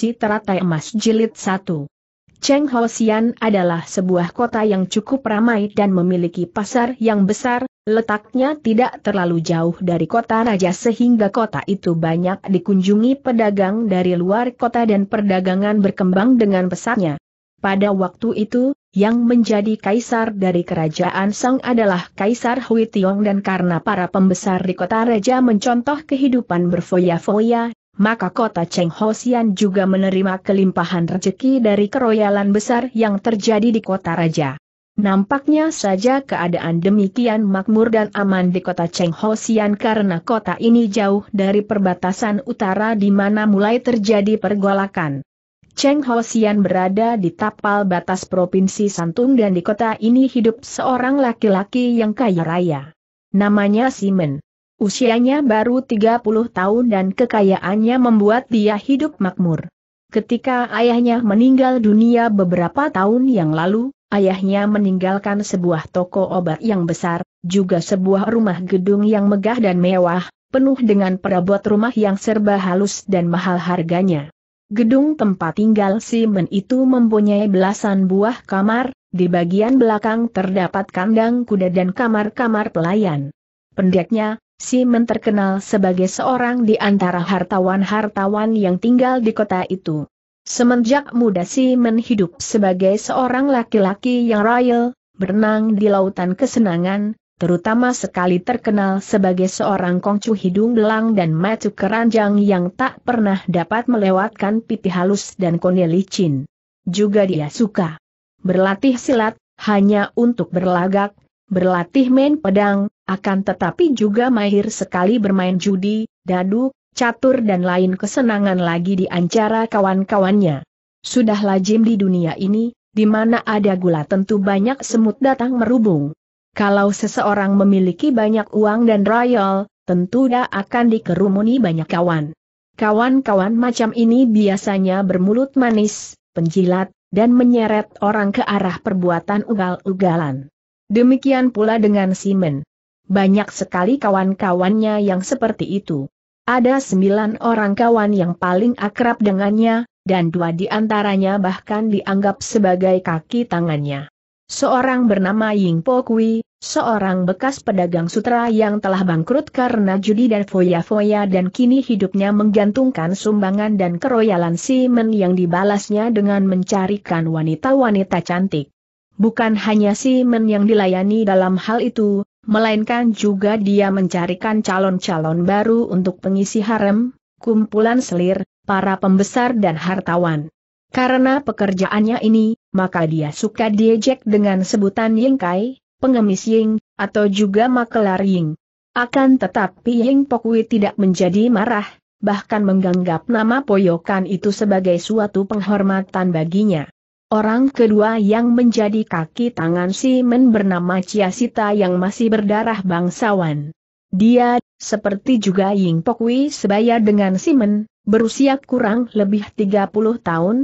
Si Teratai Emas Jilid 1 Cheng Ho Xian adalah sebuah kota yang cukup ramai dan memiliki pasar yang besar, letaknya tidak terlalu jauh dari kota raja sehingga kota itu banyak dikunjungi pedagang dari luar kota dan perdagangan berkembang dengan pesatnya. Pada waktu itu, yang menjadi kaisar dari kerajaan Sang adalah Kaisar Hui Tiong dan karena para pembesar di kota raja mencontoh kehidupan berfoya-foya, maka kota Cheng juga menerima kelimpahan rezeki dari keroyalan besar yang terjadi di kota raja. Nampaknya saja keadaan demikian makmur dan aman di kota Cheng karena kota ini jauh dari perbatasan utara di mana mulai terjadi pergolakan. Cheng berada di tapal batas Provinsi Santung dan di kota ini hidup seorang laki-laki yang kaya raya. Namanya Simon. Usianya baru 30 tahun dan kekayaannya membuat dia hidup makmur. Ketika ayahnya meninggal dunia beberapa tahun yang lalu, ayahnya meninggalkan sebuah toko obat yang besar, juga sebuah rumah gedung yang megah dan mewah, penuh dengan perabot rumah yang serba halus dan mahal harganya. Gedung tempat tinggal Simon itu mempunyai belasan buah kamar, di bagian belakang terdapat kandang kuda dan kamar-kamar pelayan. Pendeknya, Simon terkenal sebagai seorang di antara hartawan-hartawan yang tinggal di kota itu. Semenjak muda Simon hidup sebagai seorang laki-laki yang royal, berenang di lautan kesenangan, terutama sekali terkenal sebagai seorang kongcu hidung belang dan macu keranjang yang tak pernah dapat melewatkan pipi halus dan kone licin. Juga dia suka berlatih silat, hanya untuk berlagak, berlatih main pedang, akan tetapi juga mahir sekali bermain judi, dadu, catur dan lain kesenangan lagi di antara kawan-kawannya. Sudah lazim di dunia ini, di mana ada gula tentu banyak semut datang merubung. Kalau seseorang memiliki banyak uang dan royal, tentu dia akan dikerumuni banyak kawan. Kawan-kawan macam ini biasanya bermulut manis, penjilat, dan menyeret orang ke arah perbuatan ugal-ugalan. Demikian pula dengan Simon. Banyak sekali kawan-kawannya yang seperti itu. Ada sembilan orang kawan yang paling akrab dengannya, dan dua di antaranya bahkan dianggap sebagai kaki tangannya. Seorang bernama Ying Po Kui, seorang bekas pedagang sutra yang telah bangkrut karena judi dan foya-foya dan kini hidupnya menggantungkan sumbangan dan keroyalan Simon yang dibalasnya dengan mencarikan wanita-wanita cantik. Bukan hanya si Men yang dilayani dalam hal itu, melainkan juga dia mencarikan calon-calon baru untuk pengisi harem, kumpulan selir, para pembesar dan hartawan. Karena pekerjaannya ini, maka dia suka diejek dengan sebutan Ying Kai, pengemis Ying, atau juga makelar Ying. Akan tetapi Ying Pokwi tidak menjadi marah, bahkan menganggap nama poyokan itu sebagai suatu penghormatan baginya. Orang kedua yang menjadi kaki tangan Simon bernama Chia Sita yang masih berdarah bangsawan. Dia, seperti juga Ying Pokwi sebaya dengan Simon, berusia kurang lebih 30 tahun.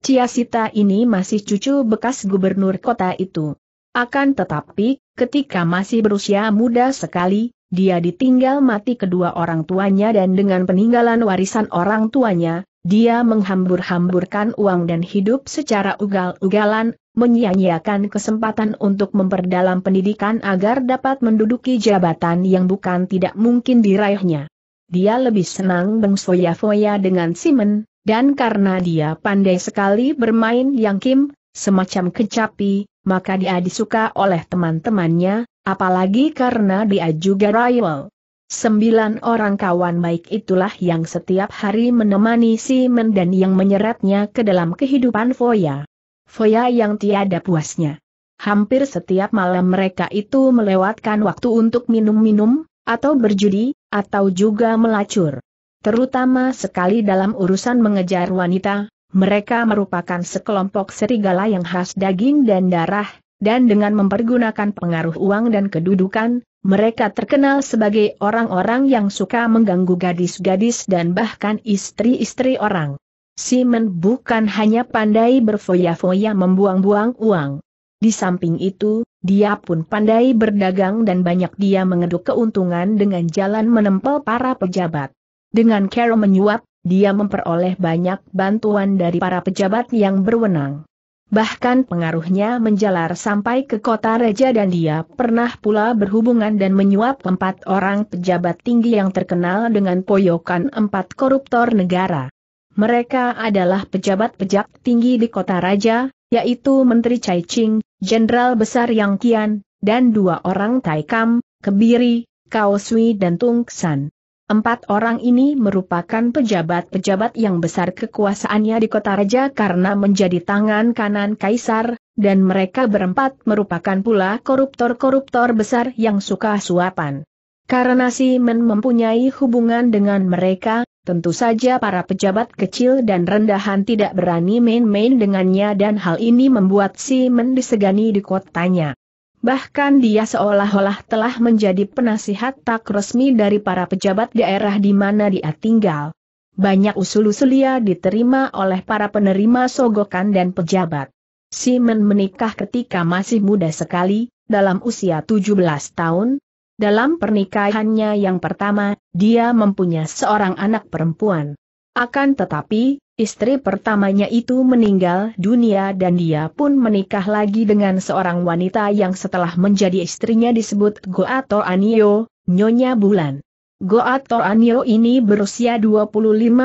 Chia Sita ini masih cucu bekas gubernur kota itu. Akan tetapi, ketika masih berusia muda sekali, dia ditinggal mati kedua orang tuanya dan dengan peninggalan warisan orang tuanya, dia menghambur-hamburkan uang dan hidup secara ugal-ugalan, menyia-nyiakan kesempatan untuk memperdalam pendidikan agar dapat menduduki jabatan yang bukan tidak mungkin diraihnya. Dia lebih senang bengsoya-foya dengan Simon, dan karena dia pandai sekali bermain yang kim, semacam kecapi, maka dia disuka oleh teman-temannya, apalagi karena dia juga rival. Sembilan orang kawan baik itulah yang setiap hari menemani si Men dan yang menyeretnya ke dalam kehidupan Foya. Foya yang tiada puasnya. Hampir setiap malam mereka itu melewatkan waktu untuk minum-minum, atau berjudi, atau juga melacur. Terutama sekali dalam urusan mengejar wanita, mereka merupakan sekelompok serigala yang khas daging dan darah, dan dengan mempergunakan pengaruh uang dan kedudukan, mereka terkenal sebagai orang-orang yang suka mengganggu gadis-gadis dan bahkan istri-istri orang. Simon bukan hanya pandai berfoya-foya membuang-buang uang. Di samping itu, dia pun pandai berdagang dan banyak dia mengeduk keuntungan dengan jalan menempel para pejabat. Dengan Carol menyuap, dia memperoleh banyak bantuan dari para pejabat yang berwenang bahkan pengaruhnya menjalar sampai ke kota Raja dan dia pernah pula berhubungan dan menyuap empat orang pejabat tinggi yang terkenal dengan poyokan empat koruptor negara. Mereka adalah pejabat-pejabat tinggi di kota Raja, yaitu Menteri Chai Ching, Jenderal Besar Yang Qian, dan dua orang Taikam, Kebiri, Kao Sui dan Tung San. Empat orang ini merupakan pejabat-pejabat yang besar kekuasaannya di kota raja karena menjadi tangan kanan kaisar, dan mereka berempat merupakan pula koruptor-koruptor besar yang suka suapan. Karena Men mempunyai hubungan dengan mereka, tentu saja para pejabat kecil dan rendahan tidak berani main-main dengannya dan hal ini membuat Men disegani di kotanya. Bahkan dia seolah-olah telah menjadi penasihat tak resmi dari para pejabat daerah di mana dia tinggal. Banyak usul-usul ia diterima oleh para penerima sogokan dan pejabat. Simon menikah ketika masih muda sekali, dalam usia 17 tahun. Dalam pernikahannya yang pertama, dia mempunyai seorang anak perempuan. Akan tetapi, Istri pertamanya itu meninggal dunia dan dia pun menikah lagi dengan seorang wanita yang setelah menjadi istrinya disebut Goato Anio, Nyonya Bulan. Goato Anio ini berusia 25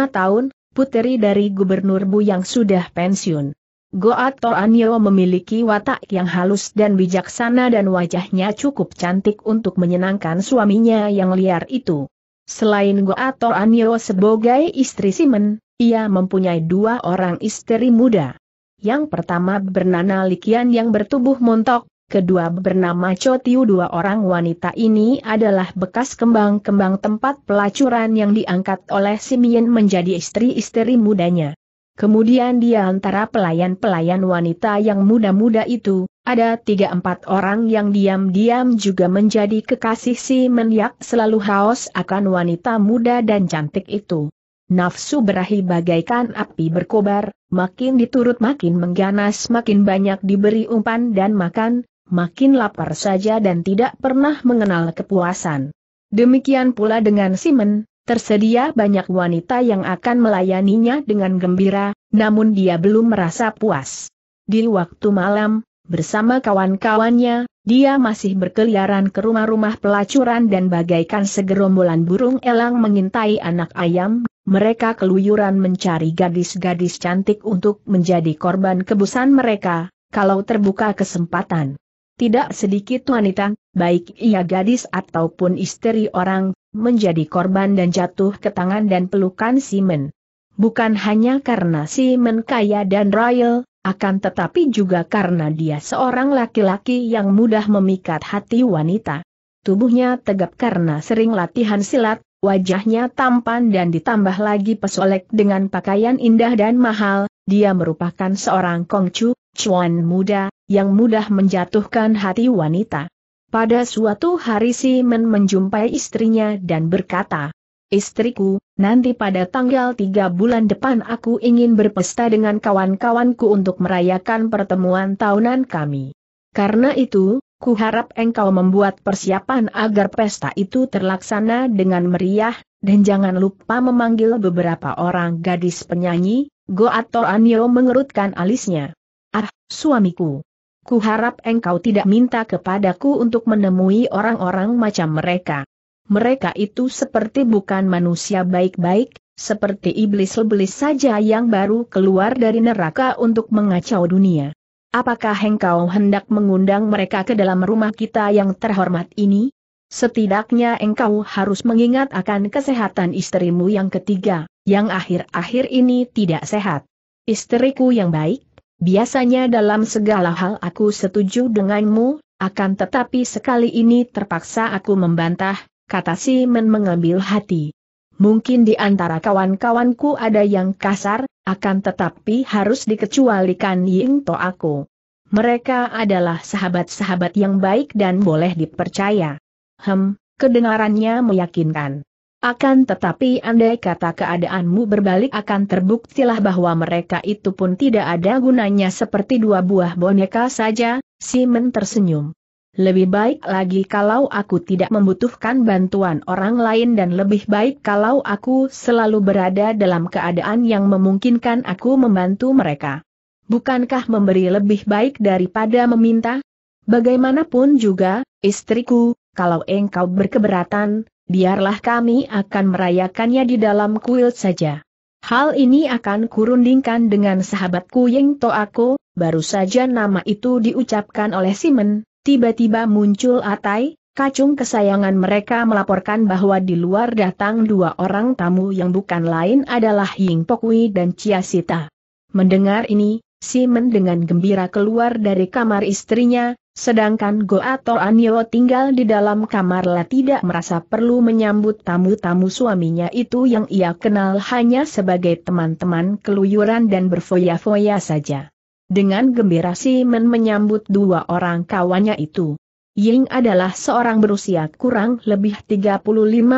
tahun, puteri dari Gubernur Bu yang sudah pensiun. Goato Anio memiliki watak yang halus dan bijaksana dan wajahnya cukup cantik untuk menyenangkan suaminya yang liar itu. Selain Goato Anio sebagai istri Simon. Ia mempunyai dua orang istri muda. Yang pertama bernama Likian yang bertubuh montok, kedua bernama Cotiu. dua orang wanita ini adalah bekas kembang-kembang tempat pelacuran yang diangkat oleh Simien menjadi istri-istri mudanya. Kemudian di antara pelayan-pelayan wanita yang muda-muda itu, ada tiga empat orang yang diam-diam juga menjadi kekasih si Menyak selalu haus akan wanita muda dan cantik itu. Nafsu berahi bagaikan api berkobar, makin diturut makin mengganas makin banyak diberi umpan dan makan, makin lapar saja dan tidak pernah mengenal kepuasan. Demikian pula dengan Simon, tersedia banyak wanita yang akan melayaninya dengan gembira, namun dia belum merasa puas. Di waktu malam, bersama kawan-kawannya, dia masih berkeliaran ke rumah-rumah pelacuran dan bagaikan segerombolan burung elang mengintai anak ayam mereka keluyuran mencari gadis-gadis cantik untuk menjadi korban kebusan mereka, kalau terbuka kesempatan. Tidak sedikit wanita, baik ia gadis ataupun istri orang, menjadi korban dan jatuh ke tangan dan pelukan Simon. Bukan hanya karena Simon kaya dan royal, akan tetapi juga karena dia seorang laki-laki yang mudah memikat hati wanita. Tubuhnya tegap karena sering latihan silat, Wajahnya tampan dan ditambah lagi pesolek dengan pakaian indah dan mahal, dia merupakan seorang kongcu, cuan muda, yang mudah menjatuhkan hati wanita. Pada suatu hari si Men menjumpai istrinya dan berkata, Istriku, nanti pada tanggal tiga bulan depan aku ingin berpesta dengan kawan-kawanku untuk merayakan pertemuan tahunan kami. Karena itu, Kuharap engkau membuat persiapan agar pesta itu terlaksana dengan meriah, dan jangan lupa memanggil beberapa orang gadis penyanyi, Go atau Anio mengerutkan alisnya. Ah, suamiku. Kuharap engkau tidak minta kepadaku untuk menemui orang-orang macam mereka. Mereka itu seperti bukan manusia baik-baik, seperti iblis-iblis saja yang baru keluar dari neraka untuk mengacau dunia. Apakah engkau hendak mengundang mereka ke dalam rumah kita yang terhormat ini? Setidaknya engkau harus mengingat akan kesehatan istrimu yang ketiga, yang akhir-akhir ini tidak sehat. Istriku yang baik, biasanya dalam segala hal aku setuju denganmu, akan tetapi sekali ini terpaksa aku membantah, kata Simon mengambil hati. Mungkin di antara kawan-kawanku ada yang kasar, akan tetapi harus dikecualikan Ying To aku. Mereka adalah sahabat-sahabat yang baik dan boleh dipercaya. Hem, kedengarannya meyakinkan. Akan tetapi andai kata keadaanmu berbalik akan terbuktilah bahwa mereka itu pun tidak ada gunanya seperti dua buah boneka saja, Simon tersenyum. Lebih baik lagi kalau aku tidak membutuhkan bantuan orang lain dan lebih baik kalau aku selalu berada dalam keadaan yang memungkinkan aku membantu mereka. Bukankah memberi lebih baik daripada meminta? Bagaimanapun juga, istriku, kalau engkau berkeberatan, biarlah kami akan merayakannya di dalam kuil saja. Hal ini akan kurundingkan dengan sahabatku Yeng Aku baru saja nama itu diucapkan oleh Simon, Tiba-tiba muncul Atai, kacung kesayangan mereka melaporkan bahwa di luar datang dua orang tamu yang bukan lain adalah Ying Pokwi dan Chia Sita. Mendengar ini, Simon dengan gembira keluar dari kamar istrinya, sedangkan atau Anio tinggal di dalam kamarlah tidak merasa perlu menyambut tamu-tamu suaminya itu yang ia kenal hanya sebagai teman-teman keluyuran dan berfoya-foya saja. Dengan gembira Men menyambut dua orang kawannya itu. Ying adalah seorang berusia kurang lebih 35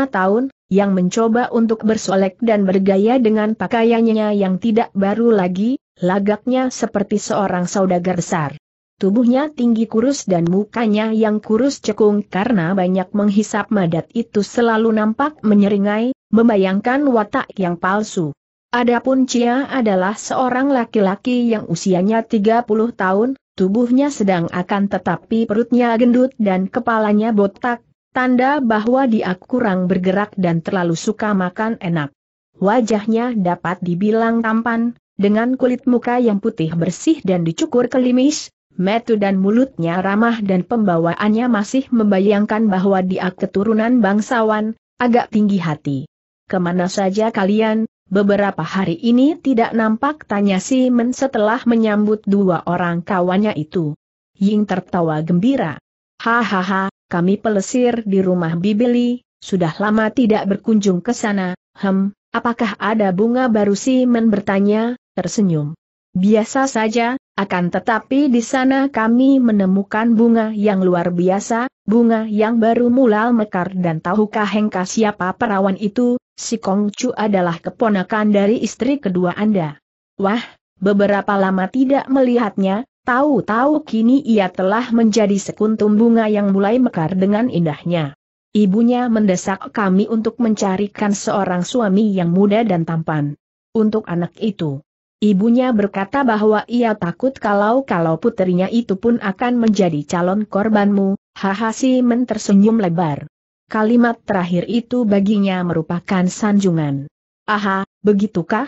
tahun, yang mencoba untuk bersolek dan bergaya dengan pakaiannya yang tidak baru lagi, lagaknya seperti seorang saudagar besar. Tubuhnya tinggi kurus dan mukanya yang kurus cekung karena banyak menghisap madat itu selalu nampak menyeringai, membayangkan watak yang palsu. Adapun Cia adalah seorang laki-laki yang usianya 30 tahun, tubuhnya sedang akan tetapi perutnya gendut dan kepalanya botak, tanda bahwa dia kurang bergerak dan terlalu suka makan enak. Wajahnya dapat dibilang tampan, dengan kulit muka yang putih bersih dan dicukur kelimis, metu dan mulutnya ramah dan pembawaannya masih membayangkan bahwa dia keturunan bangsawan, agak tinggi hati. Kemana saja kalian, beberapa hari ini tidak nampak tanya si Men setelah menyambut dua orang kawannya itu. Ying tertawa gembira. Hahaha, kami pelesir di rumah Bibili, sudah lama tidak berkunjung ke sana, hem, apakah ada bunga baru si Men bertanya, tersenyum. Biasa saja, akan tetapi di sana kami menemukan bunga yang luar biasa, bunga yang baru mulai mekar dan tahukah hengka siapa perawan itu, si Kongcu adalah keponakan dari istri kedua Anda. Wah, beberapa lama tidak melihatnya, tahu-tahu kini ia telah menjadi sekuntum bunga yang mulai mekar dengan indahnya. Ibunya mendesak kami untuk mencarikan seorang suami yang muda dan tampan. Untuk anak itu. Ibunya berkata bahwa ia takut kalau-kalau putrinya itu pun akan menjadi calon korbanmu, Hahasi tersenyum lebar. Kalimat terakhir itu baginya merupakan sanjungan. Aha, begitukah?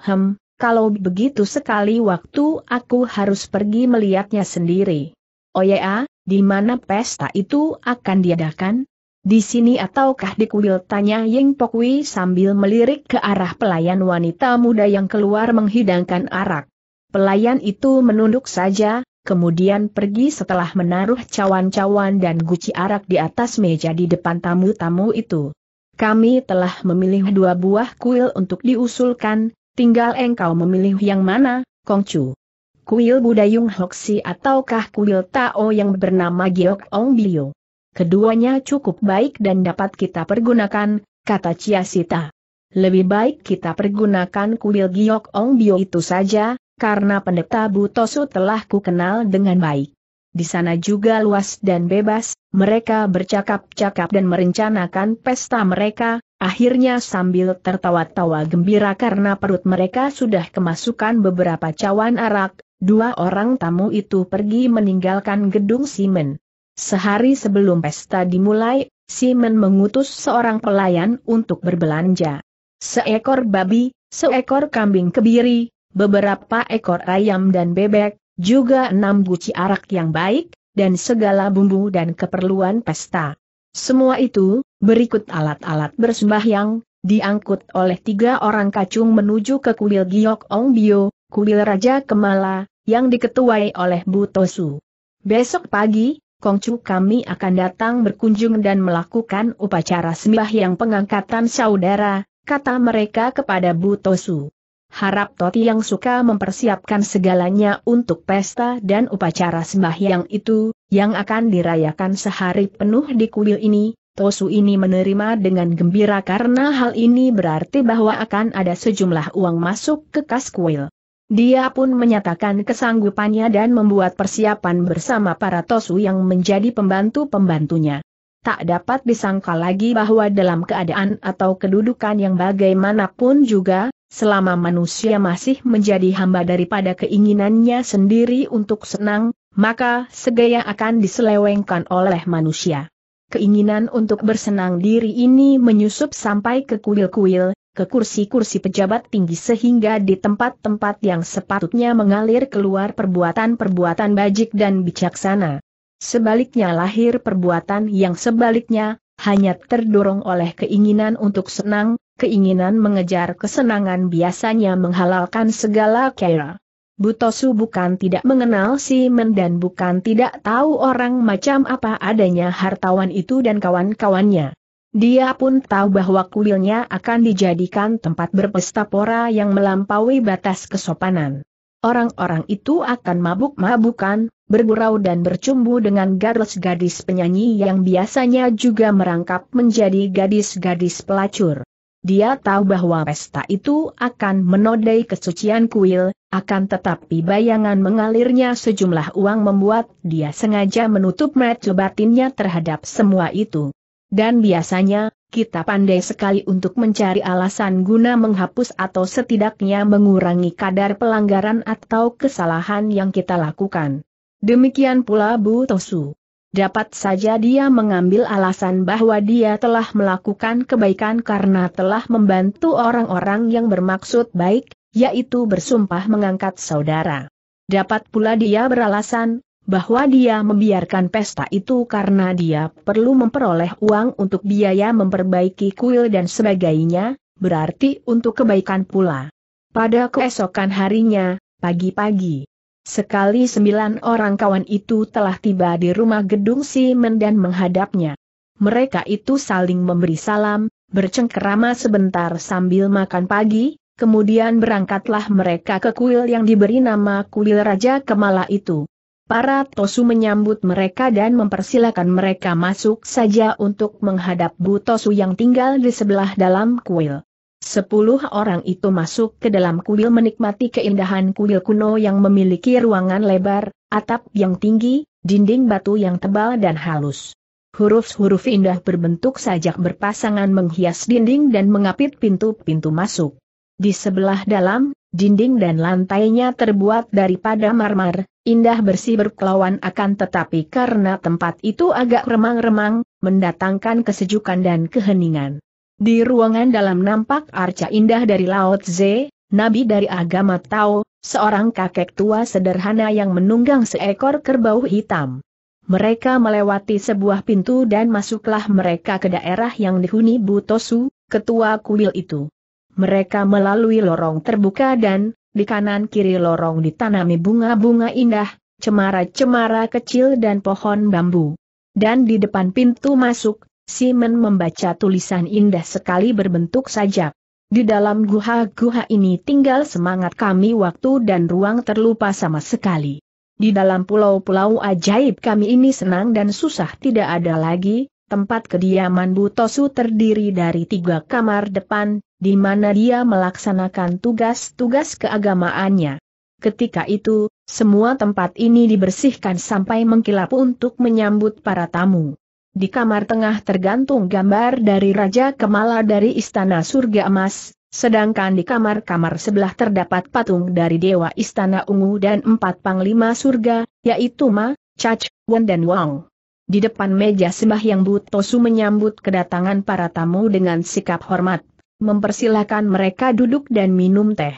Hem, kalau begitu sekali waktu aku harus pergi melihatnya sendiri. Oh ya, di mana pesta itu akan diadakan? Di sini ataukah di kuil tanya Ying Pokwi sambil melirik ke arah pelayan wanita muda yang keluar menghidangkan arak. Pelayan itu menunduk saja, kemudian pergi setelah menaruh cawan-cawan dan guci arak di atas meja di depan tamu-tamu itu. Kami telah memilih dua buah kuil untuk diusulkan, tinggal engkau memilih yang mana, Kongcu. Kuil Budayung Hoksi ataukah kuil Tao yang bernama Giok Ong Bio. Keduanya cukup baik dan dapat kita pergunakan, kata Chia Sita. Lebih baik kita pergunakan kuil Giok Ong Bio itu saja, karena pendeta Butosu telah kukenal dengan baik. Di sana juga luas dan bebas, mereka bercakap-cakap dan merencanakan pesta mereka, akhirnya sambil tertawa-tawa gembira karena perut mereka sudah kemasukan beberapa cawan arak, dua orang tamu itu pergi meninggalkan gedung Simen. Sehari sebelum pesta dimulai, Simen mengutus seorang pelayan untuk berbelanja. Seekor babi, seekor kambing kebiri, beberapa ekor ayam dan bebek, juga enam guci arak yang baik, dan segala bumbu dan keperluan pesta. Semua itu, berikut alat-alat bersembahyang, diangkut oleh tiga orang kacung menuju ke kuil Giok Ong Bio, kuil Raja Kemala, yang diketuai oleh Butosu. Besok pagi, Kongcu kami akan datang berkunjung dan melakukan upacara sembahyang pengangkatan saudara, kata mereka kepada Bu Tosu. Harap Toti yang suka mempersiapkan segalanya untuk pesta dan upacara sembahyang itu, yang akan dirayakan sehari penuh di kuil ini, Tosu ini menerima dengan gembira karena hal ini berarti bahwa akan ada sejumlah uang masuk ke kas kuil. Dia pun menyatakan kesanggupannya dan membuat persiapan bersama para Tosu yang menjadi pembantu-pembantunya. Tak dapat disangka lagi bahwa dalam keadaan atau kedudukan yang bagaimanapun juga, selama manusia masih menjadi hamba daripada keinginannya sendiri untuk senang, maka segaya akan diselewengkan oleh manusia. Keinginan untuk bersenang diri ini menyusup sampai ke kuil-kuil, ke kursi-kursi pejabat tinggi sehingga di tempat-tempat yang sepatutnya mengalir keluar perbuatan-perbuatan bajik dan bijaksana. Sebaliknya lahir perbuatan yang sebaliknya, hanya terdorong oleh keinginan untuk senang, keinginan mengejar kesenangan biasanya menghalalkan segala kera. Butosu bukan tidak mengenal si men dan bukan tidak tahu orang macam apa adanya hartawan itu dan kawan-kawannya. Dia pun tahu bahwa kuilnya akan dijadikan tempat berpesta pora yang melampaui batas kesopanan. Orang-orang itu akan mabuk-mabukan, bergurau dan bercumbu dengan gadis-gadis penyanyi yang biasanya juga merangkap menjadi gadis-gadis pelacur. Dia tahu bahwa pesta itu akan menodai kesucian kuil, akan tetapi bayangan mengalirnya sejumlah uang membuat dia sengaja menutup mata batinnya terhadap semua itu. Dan biasanya, kita pandai sekali untuk mencari alasan guna menghapus atau setidaknya mengurangi kadar pelanggaran atau kesalahan yang kita lakukan. Demikian pula Bu Tosu. Dapat saja dia mengambil alasan bahwa dia telah melakukan kebaikan karena telah membantu orang-orang yang bermaksud baik, yaitu bersumpah mengangkat saudara. Dapat pula dia beralasan, bahwa dia membiarkan pesta itu karena dia perlu memperoleh uang untuk biaya memperbaiki kuil dan sebagainya, berarti untuk kebaikan pula. Pada keesokan harinya, pagi-pagi, Sekali sembilan orang kawan itu telah tiba di rumah gedung Men dan menghadapnya. Mereka itu saling memberi salam, bercengkerama sebentar sambil makan pagi, kemudian berangkatlah mereka ke kuil yang diberi nama kuil Raja Kemala itu. Para Tosu menyambut mereka dan mempersilakan mereka masuk saja untuk menghadap Bu Tosu yang tinggal di sebelah dalam kuil. Sepuluh orang itu masuk ke dalam kuil menikmati keindahan kuil kuno yang memiliki ruangan lebar, atap yang tinggi, dinding batu yang tebal dan halus. Huruf-huruf indah berbentuk sajak berpasangan menghias dinding dan mengapit pintu-pintu masuk. Di sebelah dalam, dinding dan lantainya terbuat daripada marmer, indah bersih berkelawan akan tetapi karena tempat itu agak remang-remang, mendatangkan kesejukan dan keheningan. Di ruangan dalam nampak arca indah dari Laut Z, nabi dari agama Tao, seorang kakek tua sederhana yang menunggang seekor kerbau hitam. Mereka melewati sebuah pintu dan masuklah mereka ke daerah yang dihuni Butosu, ketua kuil itu. Mereka melalui lorong terbuka dan, di kanan kiri lorong ditanami bunga-bunga indah, cemara-cemara kecil dan pohon bambu. Dan di depan pintu masuk, Simon membaca tulisan indah sekali berbentuk sajak. Di dalam guha-guha ini tinggal semangat kami waktu dan ruang terlupa sama sekali. Di dalam pulau-pulau ajaib kami ini senang dan susah tidak ada lagi, tempat kediaman Butosu terdiri dari tiga kamar depan, di mana dia melaksanakan tugas-tugas keagamaannya. Ketika itu, semua tempat ini dibersihkan sampai mengkilap untuk menyambut para tamu. Di kamar tengah tergantung gambar dari Raja Kemala dari Istana Surga Emas, sedangkan di kamar-kamar sebelah terdapat patung dari Dewa Istana Ungu dan empat Panglima Surga, yaitu Ma, Chach, Wen dan Wang. Di depan meja sembahyang Butosu menyambut kedatangan para tamu dengan sikap hormat, mempersilahkan mereka duduk dan minum teh.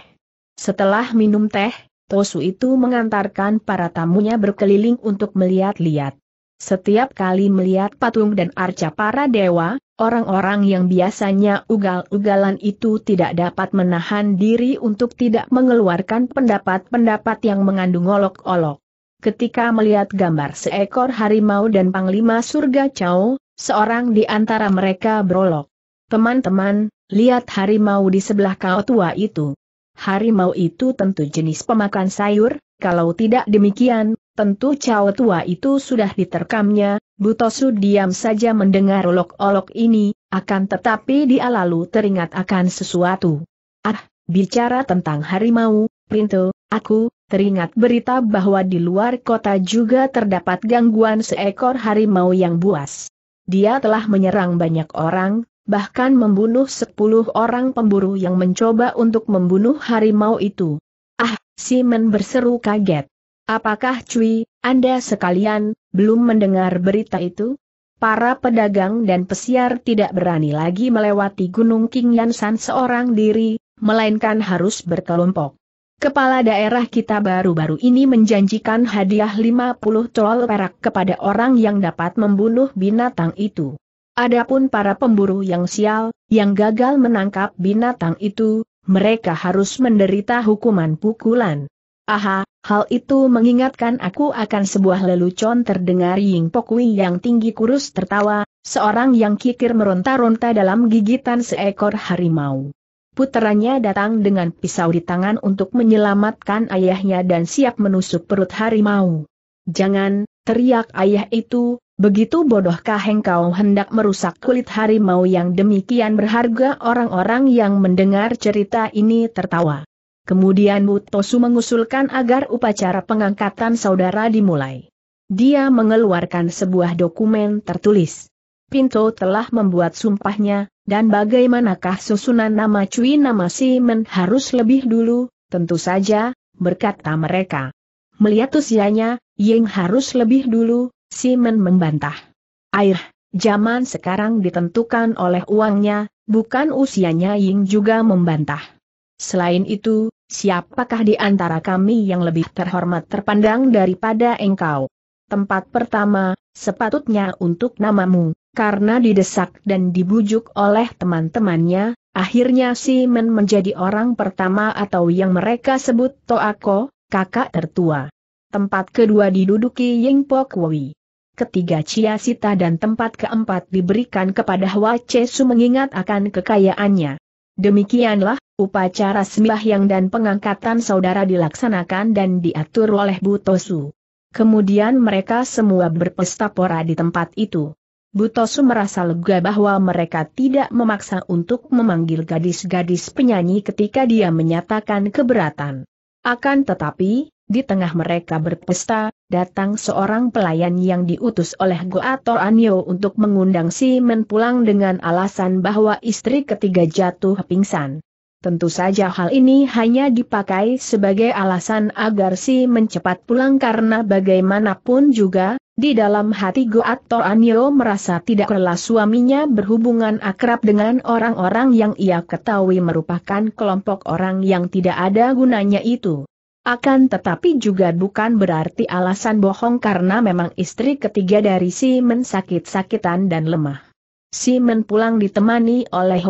Setelah minum teh, Tosu itu mengantarkan para tamunya berkeliling untuk melihat-lihat. Setiap kali melihat patung dan arca para dewa, orang-orang yang biasanya ugal-ugalan itu tidak dapat menahan diri untuk tidak mengeluarkan pendapat-pendapat yang mengandung olok-olok. Ketika melihat gambar seekor harimau dan panglima surga Cao, seorang di antara mereka berolok. Teman-teman, lihat harimau di sebelah kau tua itu. Harimau itu tentu jenis pemakan sayur, kalau tidak demikian, Tentu cawe tua itu sudah diterkamnya, Butosu diam saja mendengar olok-olok ini, akan tetapi dia lalu teringat akan sesuatu. Ah, bicara tentang harimau, Printo, aku, teringat berita bahwa di luar kota juga terdapat gangguan seekor harimau yang buas. Dia telah menyerang banyak orang, bahkan membunuh sepuluh orang pemburu yang mencoba untuk membunuh harimau itu. Ah, Simon berseru kaget. Apakah Cui, Anda sekalian, belum mendengar berita itu? Para pedagang dan pesiar tidak berani lagi melewati Gunung Kingyansan seorang diri, melainkan harus berkelompok. Kepala daerah kita baru-baru ini menjanjikan hadiah 50 tol perak kepada orang yang dapat membunuh binatang itu. Adapun para pemburu yang sial, yang gagal menangkap binatang itu, mereka harus menderita hukuman pukulan. Aha, Hal itu mengingatkan aku akan sebuah lelucon terdengar Ying Pokui yang tinggi kurus tertawa, seorang yang kikir meronta-ronta dalam gigitan seekor harimau. Putranya datang dengan pisau di tangan untuk menyelamatkan ayahnya dan siap menusuk perut harimau. Jangan, teriak ayah itu, begitu bodohkah engkau hendak merusak kulit harimau yang demikian berharga orang-orang yang mendengar cerita ini tertawa. Kemudian Butosu mengusulkan agar upacara pengangkatan saudara dimulai. Dia mengeluarkan sebuah dokumen tertulis. Pinto telah membuat sumpahnya, dan bagaimanakah susunan nama Cui nama si harus lebih dulu, tentu saja, berkata mereka. Melihat usianya, Ying harus lebih dulu, si membantah. Air, zaman sekarang ditentukan oleh uangnya, bukan usianya Ying juga membantah. Selain itu, siapakah di antara kami yang lebih terhormat terpandang daripada engkau? Tempat pertama, sepatutnya untuk namamu, karena didesak dan dibujuk oleh teman-temannya, akhirnya Simon menjadi orang pertama atau yang mereka sebut Toako, kakak tertua. Tempat kedua diduduki Ying Po Kui. Ketiga Chia Sita dan tempat keempat diberikan kepada Hwa su mengingat akan kekayaannya. Demikianlah, upacara sembahyang dan pengangkatan saudara dilaksanakan dan diatur oleh Butosu. Kemudian mereka semua berpesta pora di tempat itu. Butosu merasa lega bahwa mereka tidak memaksa untuk memanggil gadis-gadis penyanyi ketika dia menyatakan keberatan. Akan tetapi, di tengah mereka berpesta, datang seorang pelayan yang diutus oleh Goator Anyo untuk mengundang si Men pulang dengan alasan bahwa istri ketiga jatuh pingsan. Tentu saja hal ini hanya dipakai sebagai alasan agar si Men cepat pulang karena bagaimanapun juga, di dalam hati Goator Anyo merasa tidak rela suaminya berhubungan akrab dengan orang-orang yang ia ketahui merupakan kelompok orang yang tidak ada gunanya itu. Akan tetapi juga bukan berarti alasan bohong karena memang istri ketiga dari Si men sakit-sakitan dan lemah. Si men pulang ditemani oleh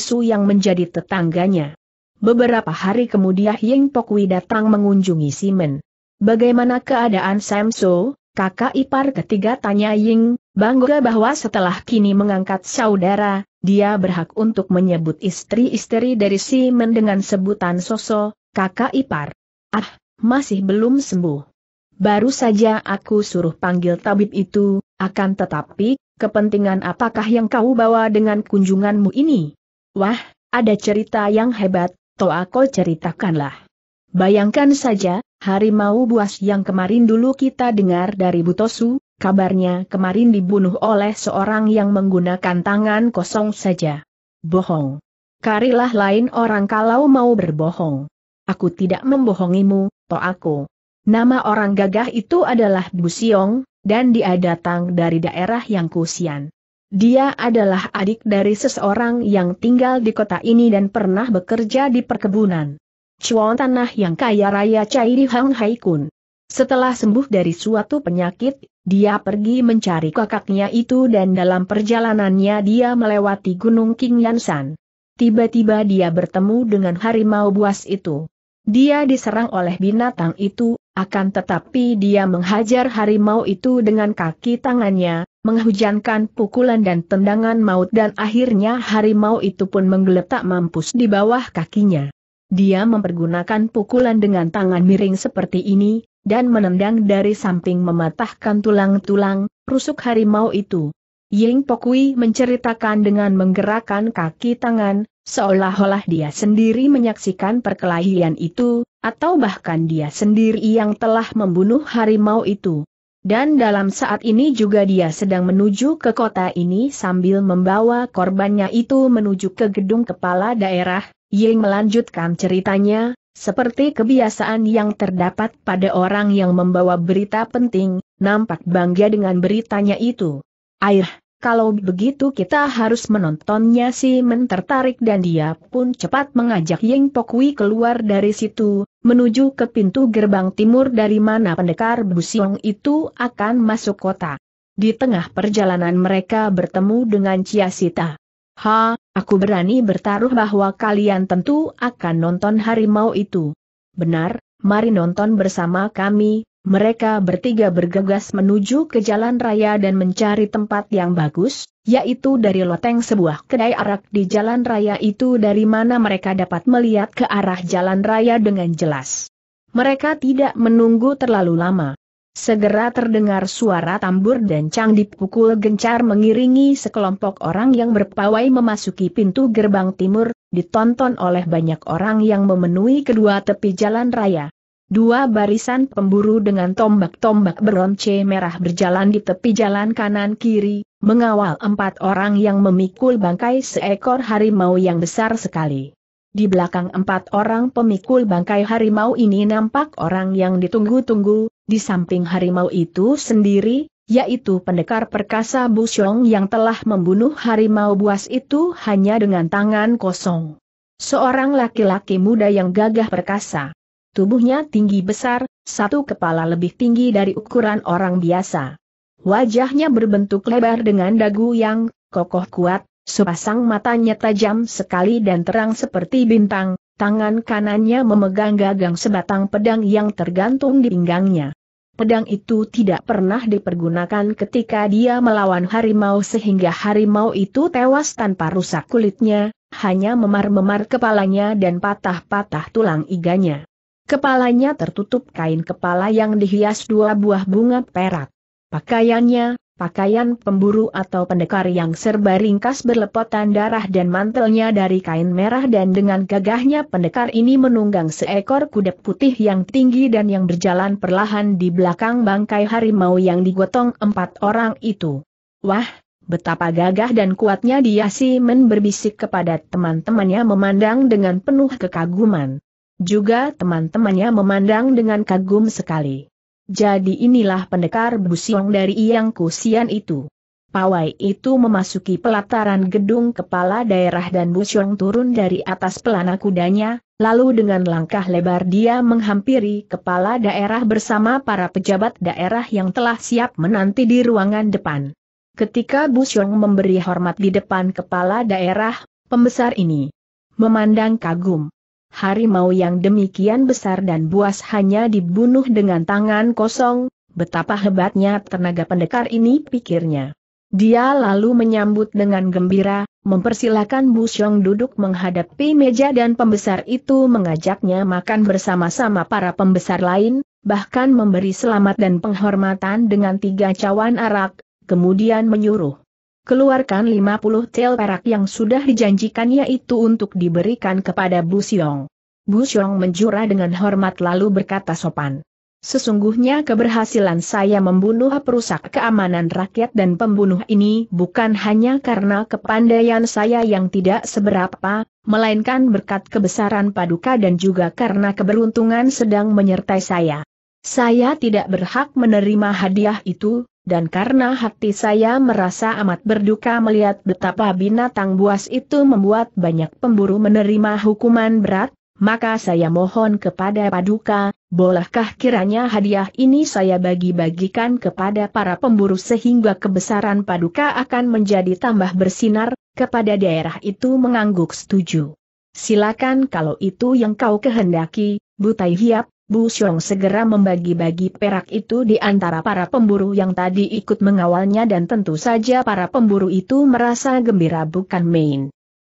Su yang menjadi tetangganya. Beberapa hari kemudian Ying Pokwi datang mengunjungi Si men. Bagaimana keadaan Sam Samso, kakak ipar ketiga tanya Ying, bangga bahwa setelah kini mengangkat saudara, dia berhak untuk menyebut istri-istri dari Si men dengan sebutan Soso, kakak ipar. Ah, masih belum sembuh. Baru saja aku suruh panggil tabib itu, akan tetapi, kepentingan apakah yang kau bawa dengan kunjunganmu ini? Wah, ada cerita yang hebat, aku ceritakanlah. Bayangkan saja, harimau buas yang kemarin dulu kita dengar dari Butosu, kabarnya kemarin dibunuh oleh seorang yang menggunakan tangan kosong saja. Bohong. Karilah lain orang kalau mau berbohong. Aku tidak membohongimu, aku. Nama orang gagah itu adalah Busiong, dan dia datang dari daerah yang kusian. Dia adalah adik dari seseorang yang tinggal di kota ini dan pernah bekerja di perkebunan. Cuan tanah yang kaya raya di Hang Hai Kun. Setelah sembuh dari suatu penyakit, dia pergi mencari kakaknya itu dan dalam perjalanannya dia melewati Gunung King Yansan. Tiba-tiba dia bertemu dengan harimau buas itu. Dia diserang oleh binatang itu, akan tetapi dia menghajar harimau itu dengan kaki tangannya, menghujankan pukulan dan tendangan maut dan akhirnya harimau itu pun menggeletak mampus di bawah kakinya. Dia mempergunakan pukulan dengan tangan miring seperti ini, dan menendang dari samping mematahkan tulang-tulang, rusuk harimau itu. Ying Pokui menceritakan dengan menggerakkan kaki tangan, Seolah-olah dia sendiri menyaksikan perkelahian itu, atau bahkan dia sendiri yang telah membunuh harimau itu. Dan dalam saat ini juga dia sedang menuju ke kota ini sambil membawa korbannya itu menuju ke gedung kepala daerah, Ying melanjutkan ceritanya, seperti kebiasaan yang terdapat pada orang yang membawa berita penting, nampak bangga dengan beritanya itu. Air, kalau begitu kita harus menontonnya si Men tertarik dan dia pun cepat mengajak Ying Pokwi keluar dari situ, menuju ke pintu gerbang timur dari mana pendekar Busiong itu akan masuk kota. Di tengah perjalanan mereka bertemu dengan Chia Sita. Ha, aku berani bertaruh bahwa kalian tentu akan nonton harimau itu. Benar, mari nonton bersama kami, mereka bertiga bergegas menuju ke jalan raya dan mencari tempat yang bagus, yaitu dari loteng sebuah kedai arak di jalan raya itu dari mana mereka dapat melihat ke arah jalan raya dengan jelas. Mereka tidak menunggu terlalu lama. Segera terdengar suara tambur dan cang dipukul gencar mengiringi sekelompok orang yang berpawai memasuki pintu gerbang timur, ditonton oleh banyak orang yang memenuhi kedua tepi jalan raya. Dua barisan pemburu dengan tombak-tombak beronce merah berjalan di tepi jalan kanan kiri, mengawal empat orang yang memikul bangkai seekor harimau yang besar sekali. Di belakang empat orang pemikul bangkai harimau ini nampak orang yang ditunggu-tunggu, di samping harimau itu sendiri, yaitu pendekar perkasa Busyong yang telah membunuh harimau buas itu hanya dengan tangan kosong. Seorang laki-laki muda yang gagah perkasa. Tubuhnya tinggi besar, satu kepala lebih tinggi dari ukuran orang biasa. Wajahnya berbentuk lebar dengan dagu yang kokoh kuat, sepasang matanya tajam sekali dan terang seperti bintang, tangan kanannya memegang gagang sebatang pedang yang tergantung di pinggangnya. Pedang itu tidak pernah dipergunakan ketika dia melawan harimau sehingga harimau itu tewas tanpa rusak kulitnya, hanya memar-memar kepalanya dan patah-patah tulang iganya. Kepalanya tertutup kain kepala yang dihias dua buah bunga perak. Pakaiannya, pakaian pemburu atau pendekar yang serba ringkas berlepotan darah dan mantelnya dari kain merah dan dengan gagahnya pendekar ini menunggang seekor kuda putih yang tinggi dan yang berjalan perlahan di belakang bangkai harimau yang digotong empat orang itu. Wah, Betapa gagah dan kuatnya dia men berbisik kepada teman-temannya memandang dengan penuh kekaguman. Juga teman-temannya memandang dengan kagum sekali. Jadi inilah pendekar busiong dari Iyang Kusian itu. Pawai itu memasuki pelataran gedung kepala daerah dan Busiong turun dari atas pelana kudanya, lalu dengan langkah lebar dia menghampiri kepala daerah bersama para pejabat daerah yang telah siap menanti di ruangan depan. Ketika Busiong memberi hormat di depan kepala daerah, pembesar ini memandang kagum harimau yang demikian besar dan buas hanya dibunuh dengan tangan kosong, betapa hebatnya tenaga pendekar ini pikirnya. Dia lalu menyambut dengan gembira, mempersilahkan Bu Xiong duduk menghadapi meja dan pembesar itu mengajaknya makan bersama-sama para pembesar lain, bahkan memberi selamat dan penghormatan dengan tiga cawan arak, kemudian menyuruh keluarkan 50 tel perak yang sudah dijanjikannya itu untuk diberikan kepada Bu Siong. Bu Siong menjura dengan hormat lalu berkata sopan. Sesungguhnya keberhasilan saya membunuh perusak keamanan rakyat dan pembunuh ini bukan hanya karena kepandaian saya yang tidak seberapa, melainkan berkat kebesaran paduka dan juga karena keberuntungan sedang menyertai saya. Saya tidak berhak menerima hadiah itu, dan karena hati saya merasa amat berduka melihat betapa binatang buas itu membuat banyak pemburu menerima hukuman berat, maka saya mohon kepada Paduka, bolehkah kiranya hadiah ini saya bagi-bagikan kepada para pemburu sehingga kebesaran Paduka akan menjadi tambah bersinar, kepada daerah itu mengangguk setuju. Silakan kalau itu yang kau kehendaki, Butai Hiap, Bu Xiong segera membagi-bagi perak itu di antara para pemburu yang tadi ikut mengawalnya dan tentu saja para pemburu itu merasa gembira bukan main.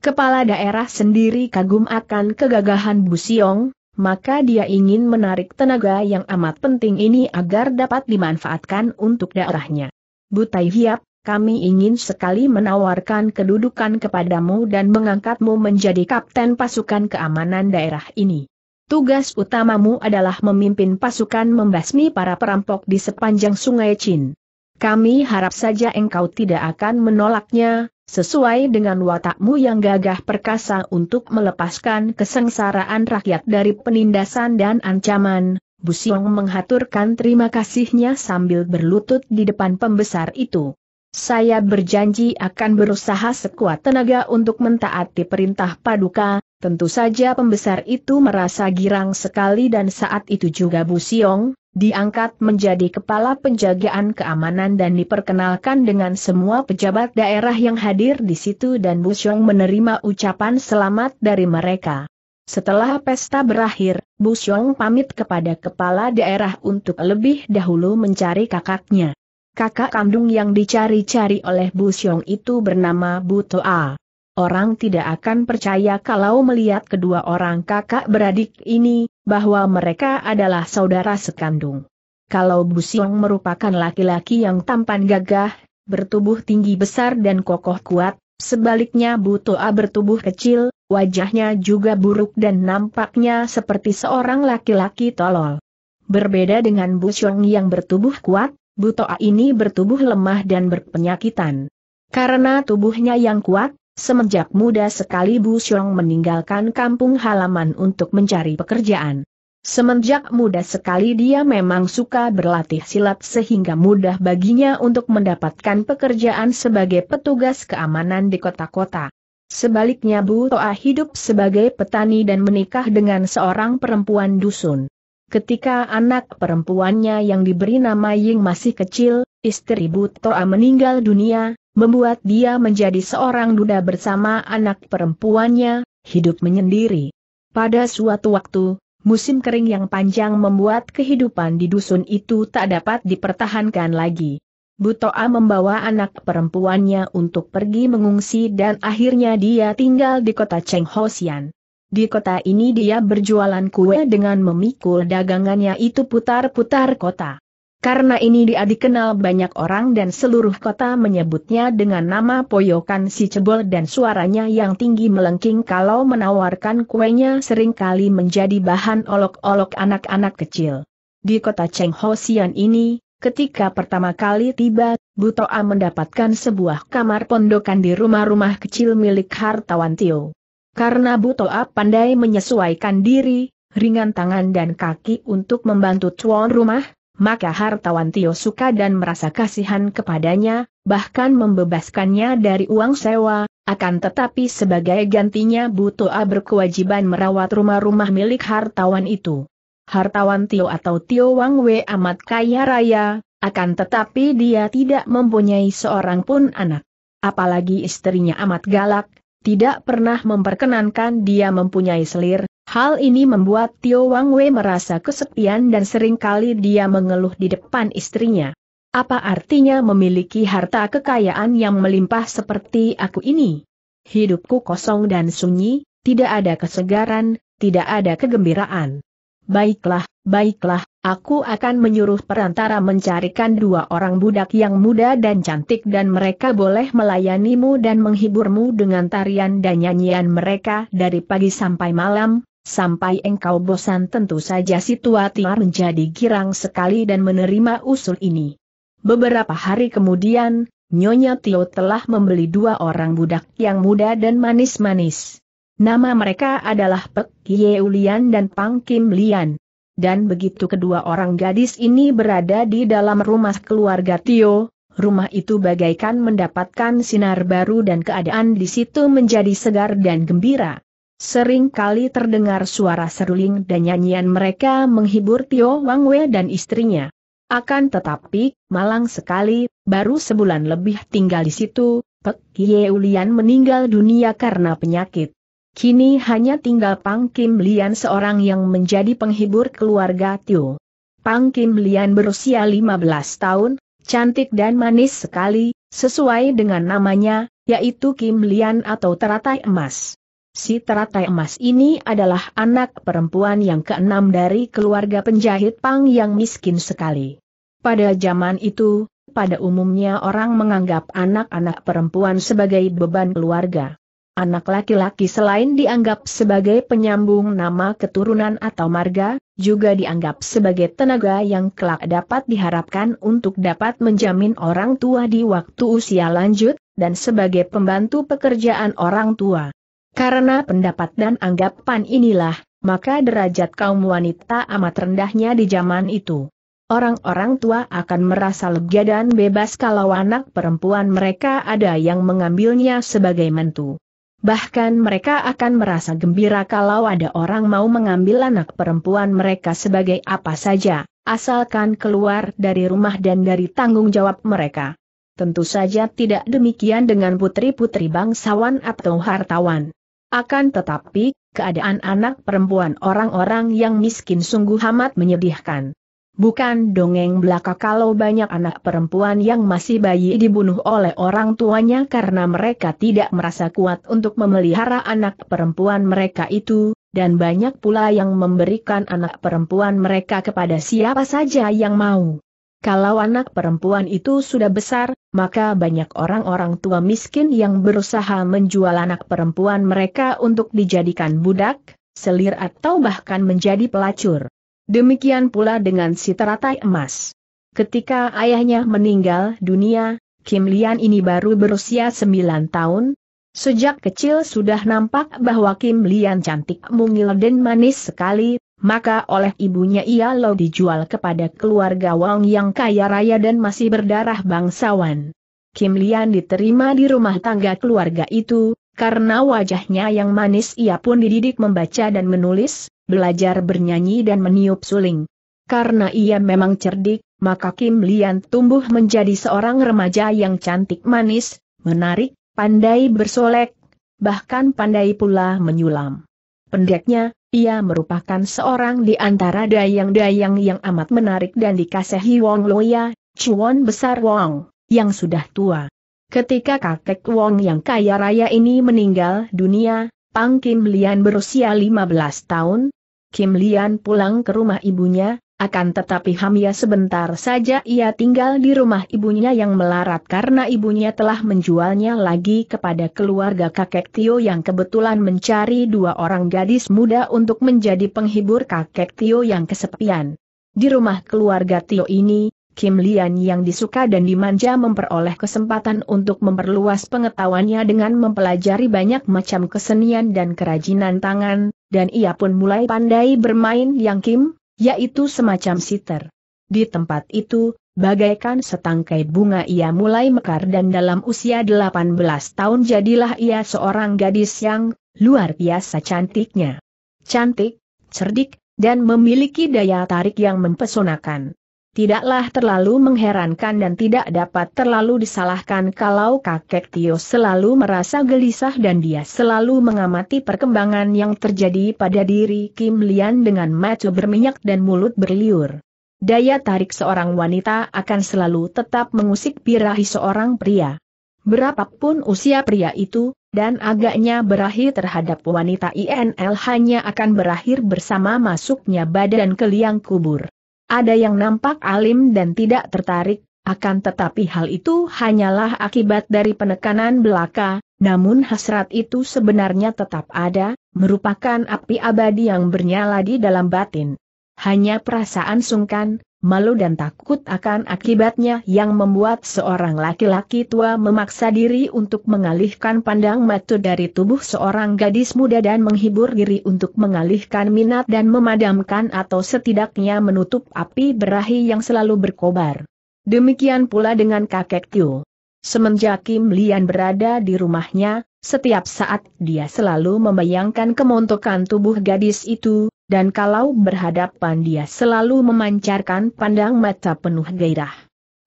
Kepala daerah sendiri kagum akan kegagahan Bu Xiong, maka dia ingin menarik tenaga yang amat penting ini agar dapat dimanfaatkan untuk daerahnya. Butai Hiap, kami ingin sekali menawarkan kedudukan kepadamu dan mengangkatmu menjadi kapten pasukan keamanan daerah ini tugas utamamu adalah memimpin pasukan membasmi para perampok di sepanjang sungai Chin. Kami harap saja engkau tidak akan menolaknya, sesuai dengan watakmu yang gagah perkasa untuk melepaskan kesengsaraan rakyat dari penindasan dan ancaman, Busiong menghaturkan terima kasihnya sambil berlutut di depan pembesar itu. Saya berjanji akan berusaha sekuat tenaga untuk mentaati perintah Paduka, tentu saja pembesar itu merasa girang sekali dan saat itu juga Bu Siong, diangkat menjadi kepala penjagaan keamanan dan diperkenalkan dengan semua pejabat daerah yang hadir di situ dan Bu Siong menerima ucapan selamat dari mereka. Setelah pesta berakhir, Bu Siong pamit kepada kepala daerah untuk lebih dahulu mencari kakaknya kakak kandung yang dicari-cari oleh Bu Xiong itu bernama Bu Toa. Orang tidak akan percaya kalau melihat kedua orang kakak beradik ini, bahwa mereka adalah saudara sekandung. Kalau Bu Xiong merupakan laki-laki yang tampan gagah, bertubuh tinggi besar dan kokoh kuat, sebaliknya Bu Toa bertubuh kecil, wajahnya juga buruk dan nampaknya seperti seorang laki-laki tolol. Berbeda dengan Bu Xiong yang bertubuh kuat, Butoa ini bertubuh lemah dan berpenyakitan. Karena tubuhnya yang kuat, semenjak muda sekali Bu Xiong meninggalkan kampung halaman untuk mencari pekerjaan. Semenjak muda sekali dia memang suka berlatih silat sehingga mudah baginya untuk mendapatkan pekerjaan sebagai petugas keamanan di kota-kota. Sebaliknya Bu Toa hidup sebagai petani dan menikah dengan seorang perempuan dusun. Ketika anak perempuannya yang diberi nama Ying masih kecil, istri Butoa meninggal dunia, membuat dia menjadi seorang duda bersama anak perempuannya, hidup menyendiri. Pada suatu waktu, musim kering yang panjang membuat kehidupan di dusun itu tak dapat dipertahankan lagi. Butoa membawa anak perempuannya untuk pergi mengungsi dan akhirnya dia tinggal di kota Cheng Hosian. Di kota ini dia berjualan kue dengan memikul dagangannya itu putar-putar kota. Karena ini dia dikenal banyak orang dan seluruh kota menyebutnya dengan nama poyokan si cebol dan suaranya yang tinggi melengking kalau menawarkan kuenya seringkali menjadi bahan olok-olok anak-anak kecil. Di kota Cheng Ho Xian ini, ketika pertama kali tiba, Butoa mendapatkan sebuah kamar pondokan di rumah-rumah kecil milik hartawan Tio. Karena Butoa pandai menyesuaikan diri, ringan tangan dan kaki untuk membantu tuan rumah, maka hartawan Tio suka dan merasa kasihan kepadanya, bahkan membebaskannya dari uang sewa, akan tetapi sebagai gantinya Butoa berkewajiban merawat rumah-rumah milik hartawan itu. Hartawan Tio atau Tio Wang Wei amat kaya raya, akan tetapi dia tidak mempunyai seorang pun anak. Apalagi istrinya amat galak, tidak pernah memperkenankan dia mempunyai selir, hal ini membuat Tio Wang Wei merasa kesepian dan seringkali dia mengeluh di depan istrinya. Apa artinya memiliki harta kekayaan yang melimpah seperti aku ini? Hidupku kosong dan sunyi, tidak ada kesegaran, tidak ada kegembiraan. Baiklah, baiklah, Aku akan menyuruh perantara mencarikan dua orang budak yang muda dan cantik dan mereka boleh melayanimu dan menghiburmu dengan tarian dan nyanyian mereka dari pagi sampai malam, sampai engkau bosan tentu saja si tua tiar menjadi girang sekali dan menerima usul ini. Beberapa hari kemudian, Nyonya Tio telah membeli dua orang budak yang muda dan manis-manis. Nama mereka adalah Pek Yeulian dan Pang Kim Lian dan begitu kedua orang gadis ini berada di dalam rumah keluarga Tio, rumah itu bagaikan mendapatkan sinar baru dan keadaan di situ menjadi segar dan gembira. Sering kali terdengar suara seruling dan nyanyian mereka menghibur Tio Wang Wei dan istrinya. Akan tetapi, malang sekali, baru sebulan lebih tinggal di situ, Pek Ye Ulian meninggal dunia karena penyakit. Kini hanya tinggal Pang Kim Lian seorang yang menjadi penghibur keluarga Tio. Pang Kim Lian berusia 15 tahun, cantik dan manis sekali, sesuai dengan namanya, yaitu Kim Lian atau teratai emas. Si teratai emas ini adalah anak perempuan yang keenam dari keluarga penjahit Pang yang miskin sekali. Pada zaman itu, pada umumnya orang menganggap anak-anak perempuan sebagai beban keluarga. Anak laki-laki selain dianggap sebagai penyambung nama keturunan atau marga, juga dianggap sebagai tenaga yang kelak dapat diharapkan untuk dapat menjamin orang tua di waktu usia lanjut, dan sebagai pembantu pekerjaan orang tua. Karena pendapat dan anggapan inilah, maka derajat kaum wanita amat rendahnya di zaman itu. Orang-orang tua akan merasa lega dan bebas kalau anak perempuan mereka ada yang mengambilnya sebagai mentu. Bahkan mereka akan merasa gembira kalau ada orang mau mengambil anak perempuan mereka sebagai apa saja, asalkan keluar dari rumah dan dari tanggung jawab mereka. Tentu saja tidak demikian dengan putri-putri bangsawan atau hartawan. Akan tetapi, keadaan anak perempuan orang-orang yang miskin sungguh amat menyedihkan. Bukan dongeng belaka kalau banyak anak perempuan yang masih bayi dibunuh oleh orang tuanya karena mereka tidak merasa kuat untuk memelihara anak perempuan mereka itu, dan banyak pula yang memberikan anak perempuan mereka kepada siapa saja yang mau. Kalau anak perempuan itu sudah besar, maka banyak orang-orang tua miskin yang berusaha menjual anak perempuan mereka untuk dijadikan budak, selir atau bahkan menjadi pelacur. Demikian pula dengan si teratai emas. Ketika ayahnya meninggal dunia, Kim Lian ini baru berusia 9 tahun. Sejak kecil sudah nampak bahwa Kim Lian cantik mungil dan manis sekali, maka oleh ibunya ia lo dijual kepada keluarga Wang yang kaya raya dan masih berdarah bangsawan. Kim Lian diterima di rumah tangga keluarga itu, karena wajahnya yang manis ia pun dididik membaca dan menulis, belajar bernyanyi dan meniup suling. Karena ia memang cerdik, maka Kim Lian tumbuh menjadi seorang remaja yang cantik manis, menarik, pandai bersolek, bahkan pandai pula menyulam. Pendeknya, ia merupakan seorang di antara dayang-dayang yang amat menarik dan dikasihi Wong Loya, Chuan Besar Wong, yang sudah tua. Ketika kakek Wong yang kaya raya ini meninggal dunia, Pang Kim Lian berusia 15 tahun, Kim Lian pulang ke rumah ibunya, akan tetapi Hamia sebentar saja ia tinggal di rumah ibunya yang melarat karena ibunya telah menjualnya lagi kepada keluarga kakek Tio yang kebetulan mencari dua orang gadis muda untuk menjadi penghibur kakek Tio yang kesepian. Di rumah keluarga Tio ini, Kim Lian yang disuka dan dimanja memperoleh kesempatan untuk memperluas pengetahuannya dengan mempelajari banyak macam kesenian dan kerajinan tangan, dan ia pun mulai pandai bermain yang Kim, yaitu semacam siter. Di tempat itu, bagaikan setangkai bunga ia mulai mekar dan dalam usia 18 tahun jadilah ia seorang gadis yang luar biasa cantiknya. Cantik, cerdik, dan memiliki daya tarik yang mempesonakan tidaklah terlalu mengherankan dan tidak dapat terlalu disalahkan kalau kakek Tio selalu merasa gelisah dan dia selalu mengamati perkembangan yang terjadi pada diri Kim Lian dengan mata berminyak dan mulut berliur. Daya tarik seorang wanita akan selalu tetap mengusik birahi seorang pria. Berapapun usia pria itu, dan agaknya berakhir terhadap wanita INL hanya akan berakhir bersama masuknya badan ke liang kubur. Ada yang nampak alim dan tidak tertarik, akan tetapi hal itu hanyalah akibat dari penekanan belaka, namun hasrat itu sebenarnya tetap ada, merupakan api abadi yang bernyala di dalam batin. Hanya perasaan sungkan, malu dan takut akan akibatnya yang membuat seorang laki-laki tua memaksa diri untuk mengalihkan pandang mata dari tubuh seorang gadis muda dan menghibur diri untuk mengalihkan minat dan memadamkan atau setidaknya menutup api berahi yang selalu berkobar. Demikian pula dengan kakek Tio. Semenjak Kim Lian berada di rumahnya, setiap saat dia selalu membayangkan kemontokan tubuh gadis itu, dan kalau berhadapan dia selalu memancarkan pandang mata penuh gairah.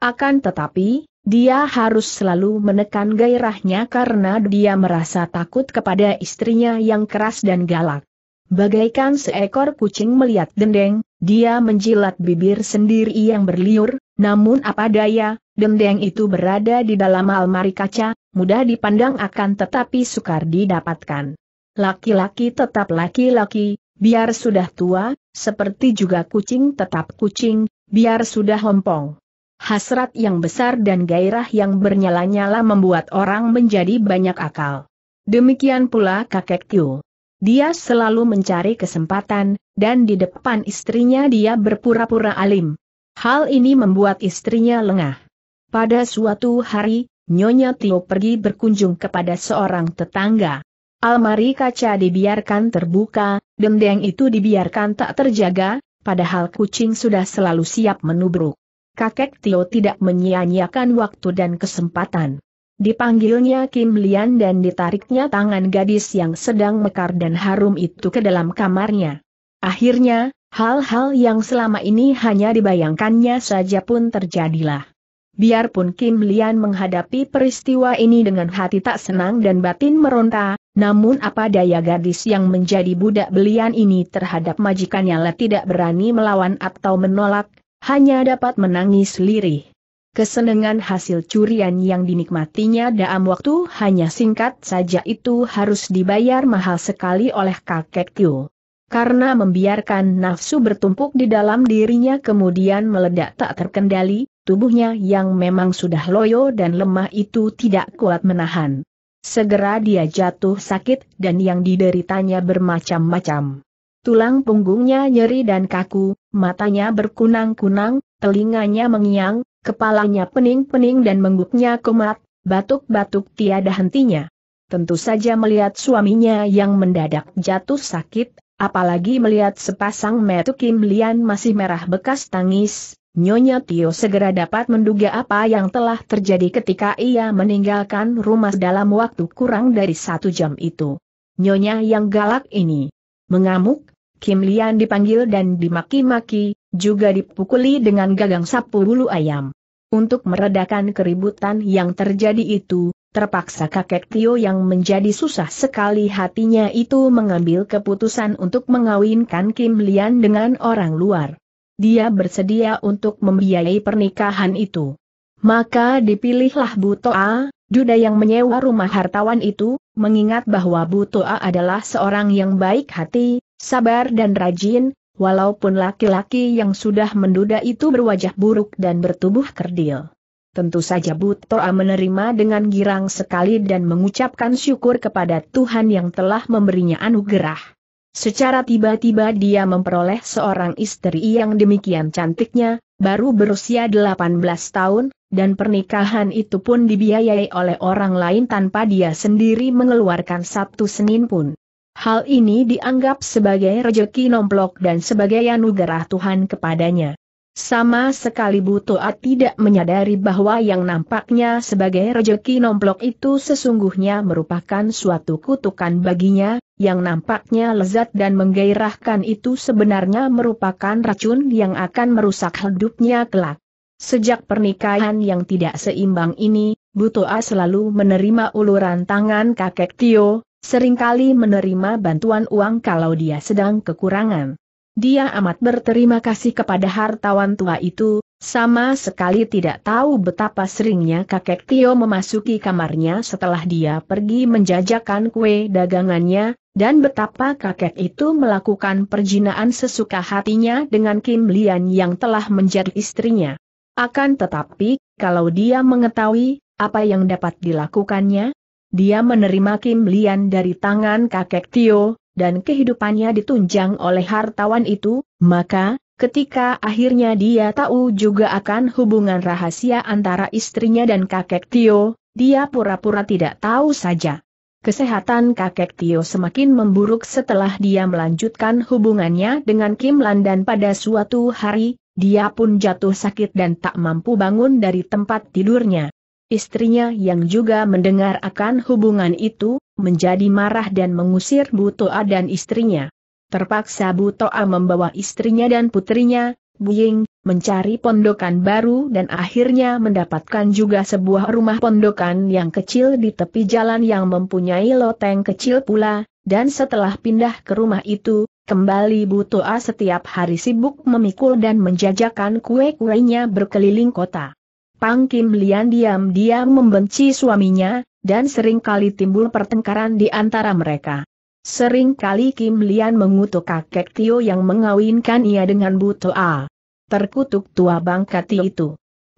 Akan tetapi, dia harus selalu menekan gairahnya karena dia merasa takut kepada istrinya yang keras dan galak. Bagaikan seekor kucing melihat dendeng, dia menjilat bibir sendiri yang berliur, namun apa daya, dendeng itu berada di dalam almari kaca, mudah dipandang akan tetapi sukar didapatkan. Laki-laki tetap laki-laki, Biar sudah tua, seperti juga kucing tetap kucing, biar sudah hompong. Hasrat yang besar dan gairah yang bernyala-nyala membuat orang menjadi banyak akal. Demikian pula kakek Kyu. Dia selalu mencari kesempatan, dan di depan istrinya dia berpura-pura alim. Hal ini membuat istrinya lengah. Pada suatu hari, Nyonya Tio pergi berkunjung kepada seorang tetangga. Almari kaca dibiarkan terbuka, Dendeng itu dibiarkan tak terjaga, padahal kucing sudah selalu siap menubruk. Kakek Tio tidak menyia-nyiakan waktu dan kesempatan. Dipanggilnya Kim Lian dan ditariknya tangan gadis yang sedang mekar dan harum itu ke dalam kamarnya. Akhirnya, hal-hal yang selama ini hanya dibayangkannya saja pun terjadilah. Biarpun Kim Lian menghadapi peristiwa ini dengan hati tak senang dan batin meronta, namun apa daya gadis yang menjadi budak belian ini terhadap majikannya lah tidak berani melawan atau menolak, hanya dapat menangis lirih. Kesenangan hasil curian yang dinikmatinya dalam waktu hanya singkat saja itu harus dibayar mahal sekali oleh kakek Kyu. Karena membiarkan nafsu bertumpuk di dalam dirinya kemudian meledak tak terkendali, tubuhnya yang memang sudah loyo dan lemah itu tidak kuat menahan. Segera dia jatuh sakit dan yang dideritanya bermacam-macam. Tulang punggungnya nyeri dan kaku, matanya berkunang-kunang, telinganya mengiang, kepalanya pening-pening dan mengguknya kumat, batuk-batuk tiada hentinya. Tentu saja melihat suaminya yang mendadak jatuh sakit, apalagi melihat sepasang metu Kim Lian masih merah bekas tangis, Nyonya Tio segera dapat menduga apa yang telah terjadi ketika ia meninggalkan rumah dalam waktu kurang dari satu jam itu. Nyonya yang galak ini mengamuk, Kim Lian dipanggil dan dimaki-maki, juga dipukuli dengan gagang sapu bulu ayam. Untuk meredakan keributan yang terjadi itu, terpaksa kakek Tio yang menjadi susah sekali hatinya itu mengambil keputusan untuk mengawinkan Kim Lian dengan orang luar dia bersedia untuk membiayai pernikahan itu. Maka dipilihlah Butoa, Duda yang menyewa rumah hartawan itu, mengingat bahwa Butoa adalah seorang yang baik hati, sabar dan rajin, walaupun laki-laki yang sudah menduda itu berwajah buruk dan bertubuh kerdil. Tentu saja Butoa menerima dengan girang sekali dan mengucapkan syukur kepada Tuhan yang telah memberinya anugerah. Secara tiba-tiba dia memperoleh seorang istri yang demikian cantiknya, baru berusia 18 tahun, dan pernikahan itu pun dibiayai oleh orang lain tanpa dia sendiri mengeluarkan satu senin pun. Hal ini dianggap sebagai rejeki nomplok dan sebagai anugerah Tuhan kepadanya. Sama sekali Butoa tidak menyadari bahwa yang nampaknya sebagai rejeki nomplok itu sesungguhnya merupakan suatu kutukan baginya, yang nampaknya lezat dan menggairahkan itu sebenarnya merupakan racun yang akan merusak hidupnya kelak. Sejak pernikahan yang tidak seimbang ini, Butoa selalu menerima uluran tangan kakek Tio, seringkali menerima bantuan uang kalau dia sedang kekurangan. Dia amat berterima kasih kepada hartawan tua itu, sama sekali tidak tahu betapa seringnya kakek Tio memasuki kamarnya setelah dia pergi menjajakan kue dagangannya, dan betapa kakek itu melakukan perjinaan sesuka hatinya dengan Kim Lian yang telah menjadi istrinya. Akan tetapi, kalau dia mengetahui apa yang dapat dilakukannya, dia menerima Kim Lian dari tangan kakek Tio, dan kehidupannya ditunjang oleh hartawan itu, maka, ketika akhirnya dia tahu juga akan hubungan rahasia antara istrinya dan kakek Tio, dia pura-pura tidak tahu saja. Kesehatan kakek Tio semakin memburuk setelah dia melanjutkan hubungannya dengan Kim Lan dan pada suatu hari, dia pun jatuh sakit dan tak mampu bangun dari tempat tidurnya. Istrinya yang juga mendengar akan hubungan itu, menjadi marah dan mengusir Butoa dan istrinya. Terpaksa Butoa membawa istrinya dan putrinya, Buying, mencari pondokan baru dan akhirnya mendapatkan juga sebuah rumah pondokan yang kecil di tepi jalan yang mempunyai loteng kecil pula, dan setelah pindah ke rumah itu, Kembali Butoa setiap hari sibuk memikul dan menjajakan kue-kuenya berkeliling kota. Pang Kim Lian diam-diam membenci suaminya, dan sering kali timbul pertengkaran di antara mereka. Sering kali Kim Lian mengutuk kakek Tio yang mengawinkan ia dengan Buto A. Terkutuk tua bangka Tio itu.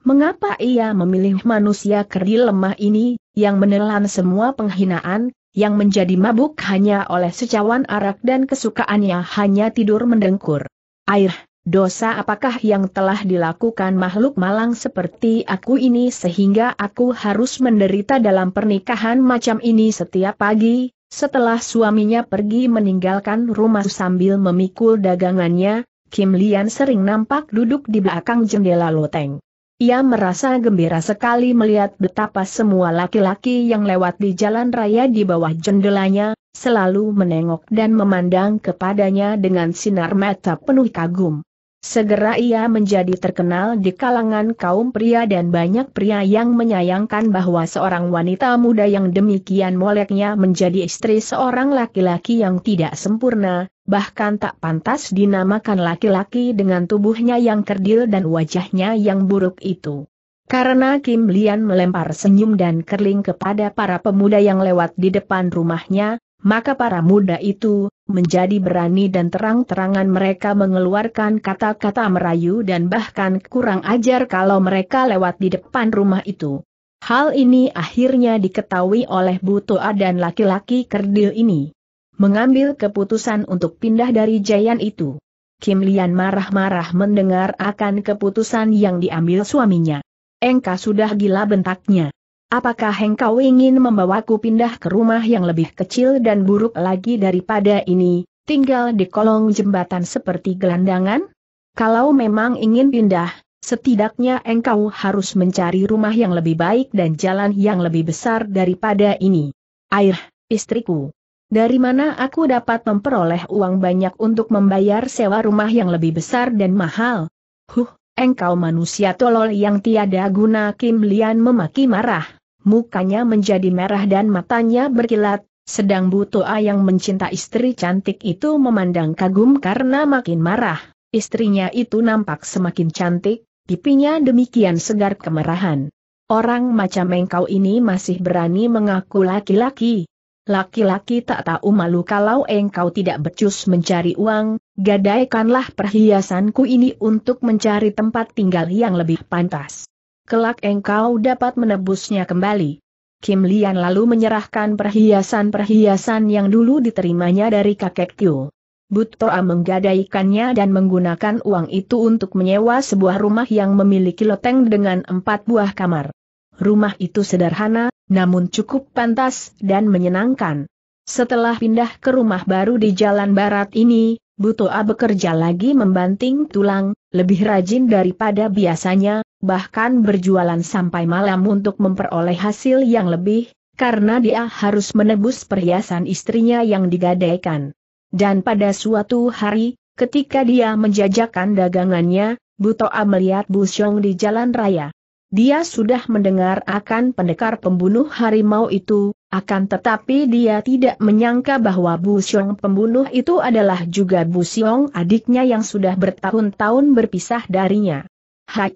Mengapa ia memilih manusia kerdil lemah ini, yang menelan semua penghinaan, yang menjadi mabuk hanya oleh secawan arak dan kesukaannya hanya tidur mendengkur. Air, dosa apakah yang telah dilakukan makhluk malang seperti aku ini sehingga aku harus menderita dalam pernikahan macam ini setiap pagi, setelah suaminya pergi meninggalkan rumah sambil memikul dagangannya, Kim Lian sering nampak duduk di belakang jendela loteng. Ia merasa gembira sekali melihat betapa semua laki-laki yang lewat di jalan raya di bawah jendelanya, selalu menengok dan memandang kepadanya dengan sinar mata penuh kagum. Segera ia menjadi terkenal di kalangan kaum pria dan banyak pria yang menyayangkan bahwa seorang wanita muda yang demikian moleknya menjadi istri seorang laki-laki yang tidak sempurna, bahkan tak pantas dinamakan laki-laki dengan tubuhnya yang kerdil dan wajahnya yang buruk itu. Karena Kim Lian melempar senyum dan kerling kepada para pemuda yang lewat di depan rumahnya, maka para muda itu, menjadi berani dan terang-terangan mereka mengeluarkan kata-kata merayu dan bahkan kurang ajar kalau mereka lewat di depan rumah itu. Hal ini akhirnya diketahui oleh Butoa dan laki-laki kerdil ini. Mengambil keputusan untuk pindah dari Jayan itu. Kim Lian marah-marah mendengar akan keputusan yang diambil suaminya. Engka sudah gila bentaknya. Apakah engkau ingin membawaku pindah ke rumah yang lebih kecil dan buruk lagi daripada ini, tinggal di kolong jembatan seperti gelandangan? Kalau memang ingin pindah, setidaknya engkau harus mencari rumah yang lebih baik dan jalan yang lebih besar daripada ini. Air, istriku. Dari mana aku dapat memperoleh uang banyak untuk membayar sewa rumah yang lebih besar dan mahal? Huh, engkau manusia tolol yang tiada guna Kim Lian memaki marah mukanya menjadi merah dan matanya berkilat, sedang A yang mencinta istri cantik itu memandang kagum karena makin marah. Istrinya itu nampak semakin cantik, pipinya demikian segar kemerahan. Orang macam engkau ini masih berani mengaku laki-laki. Laki-laki tak tahu malu kalau engkau tidak becus mencari uang, gadaikanlah perhiasanku ini untuk mencari tempat tinggal yang lebih pantas kelak engkau dapat menebusnya kembali. Kim Lian lalu menyerahkan perhiasan-perhiasan yang dulu diterimanya dari kakek Tio. Butoa menggadaikannya dan menggunakan uang itu untuk menyewa sebuah rumah yang memiliki loteng dengan empat buah kamar. Rumah itu sederhana, namun cukup pantas dan menyenangkan. Setelah pindah ke rumah baru di jalan barat ini, Butoa bekerja lagi membanting tulang, lebih rajin daripada biasanya, bahkan berjualan sampai malam untuk memperoleh hasil yang lebih, karena dia harus menebus perhiasan istrinya yang digadaikan. Dan pada suatu hari, ketika dia menjajakan dagangannya, Butoa melihat Busyong di jalan raya. Dia sudah mendengar akan pendekar pembunuh harimau itu, akan tetapi dia tidak menyangka bahwa Bu Xiong pembunuh itu adalah juga Bu Xiong adiknya yang sudah bertahun-tahun berpisah darinya. Hai,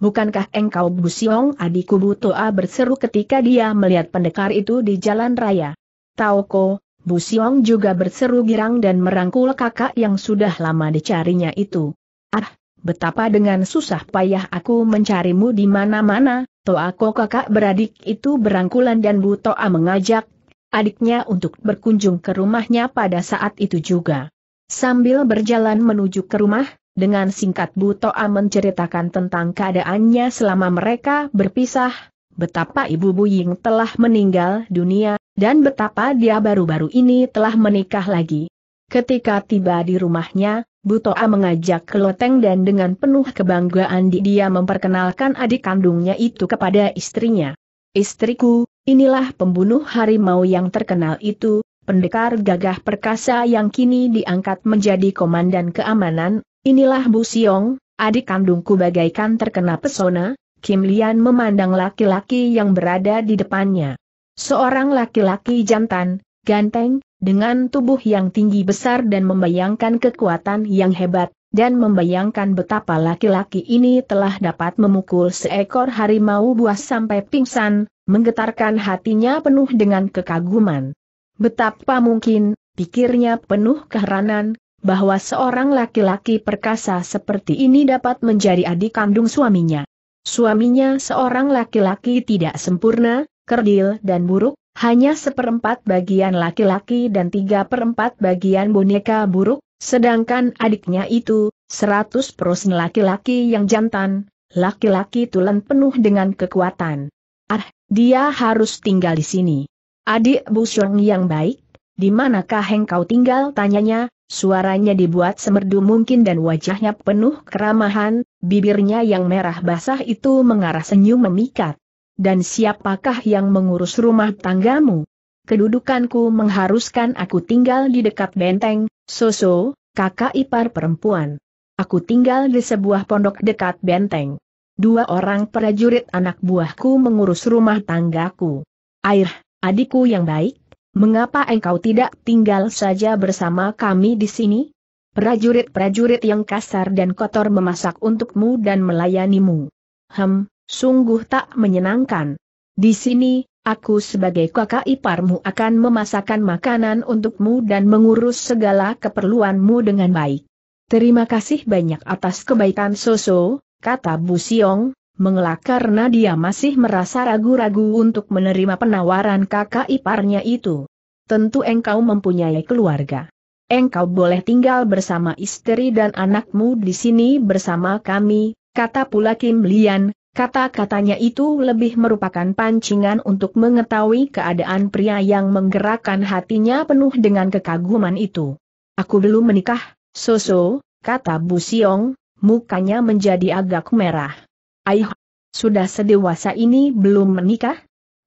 bukankah engkau Bu Busiong adikku Butoa berseru ketika dia melihat pendekar itu di jalan raya. Taoko, Busiong juga berseru girang dan merangkul kakak yang sudah lama dicarinya itu. Ah, betapa dengan susah payah aku mencarimu di mana-mana, Toako kakak beradik itu berangkulan dan Butoa mengajak adiknya untuk berkunjung ke rumahnya pada saat itu juga. Sambil berjalan menuju ke rumah, dengan singkat Butoa menceritakan tentang keadaannya selama mereka berpisah, betapa ibu Buying telah meninggal dunia, dan betapa dia baru-baru ini telah menikah lagi. Ketika tiba di rumahnya, Butoa mengajak Keloteng dan dengan penuh kebanggaan dia memperkenalkan adik kandungnya itu kepada istrinya. Istriku, inilah pembunuh harimau yang terkenal itu, pendekar gagah perkasa yang kini diangkat menjadi komandan keamanan, Inilah Bu Siong, adik kandungku bagaikan terkena pesona, Kim Lian memandang laki-laki yang berada di depannya. Seorang laki-laki jantan, ganteng, dengan tubuh yang tinggi besar dan membayangkan kekuatan yang hebat, dan membayangkan betapa laki-laki ini telah dapat memukul seekor harimau buas sampai pingsan, menggetarkan hatinya penuh dengan kekaguman. Betapa mungkin, pikirnya penuh keheranan, bahwa seorang laki-laki perkasa seperti ini dapat menjadi adik kandung suaminya. Suaminya seorang laki-laki tidak sempurna, kerdil dan buruk, hanya seperempat bagian laki-laki dan tiga perempat bagian boneka buruk, sedangkan adiknya itu, seratus persen laki-laki yang jantan, laki-laki tulen penuh dengan kekuatan. Ah, dia harus tinggal di sini. Adik Bu Xiong yang baik, di manakah engkau tinggal tanyanya, Suaranya dibuat semerdu mungkin dan wajahnya penuh keramahan, bibirnya yang merah basah itu mengarah senyum memikat. Dan siapakah yang mengurus rumah tanggamu? Kedudukanku mengharuskan aku tinggal di dekat benteng, Soso, kakak ipar perempuan. Aku tinggal di sebuah pondok dekat benteng. Dua orang prajurit anak buahku mengurus rumah tanggaku. Air, adikku yang baik, Mengapa engkau tidak tinggal saja bersama kami di sini? Prajurit-prajurit yang kasar dan kotor memasak untukmu dan melayanimu. Hem, sungguh tak menyenangkan. Di sini, aku sebagai kakak iparmu akan memasakkan makanan untukmu dan mengurus segala keperluanmu dengan baik. Terima kasih banyak atas kebaikan Soso, kata Bu Siong, mengelak karena dia masih merasa ragu-ragu untuk menerima penawaran kakak iparnya itu. Tentu engkau mempunyai keluarga. Engkau boleh tinggal bersama istri dan anakmu di sini bersama kami, kata pula Kim Lian, kata-katanya itu lebih merupakan pancingan untuk mengetahui keadaan pria yang menggerakkan hatinya penuh dengan kekaguman itu. Aku belum menikah, Soso, kata Bu Siong, mukanya menjadi agak merah. Aih, sudah sedewasa ini belum menikah?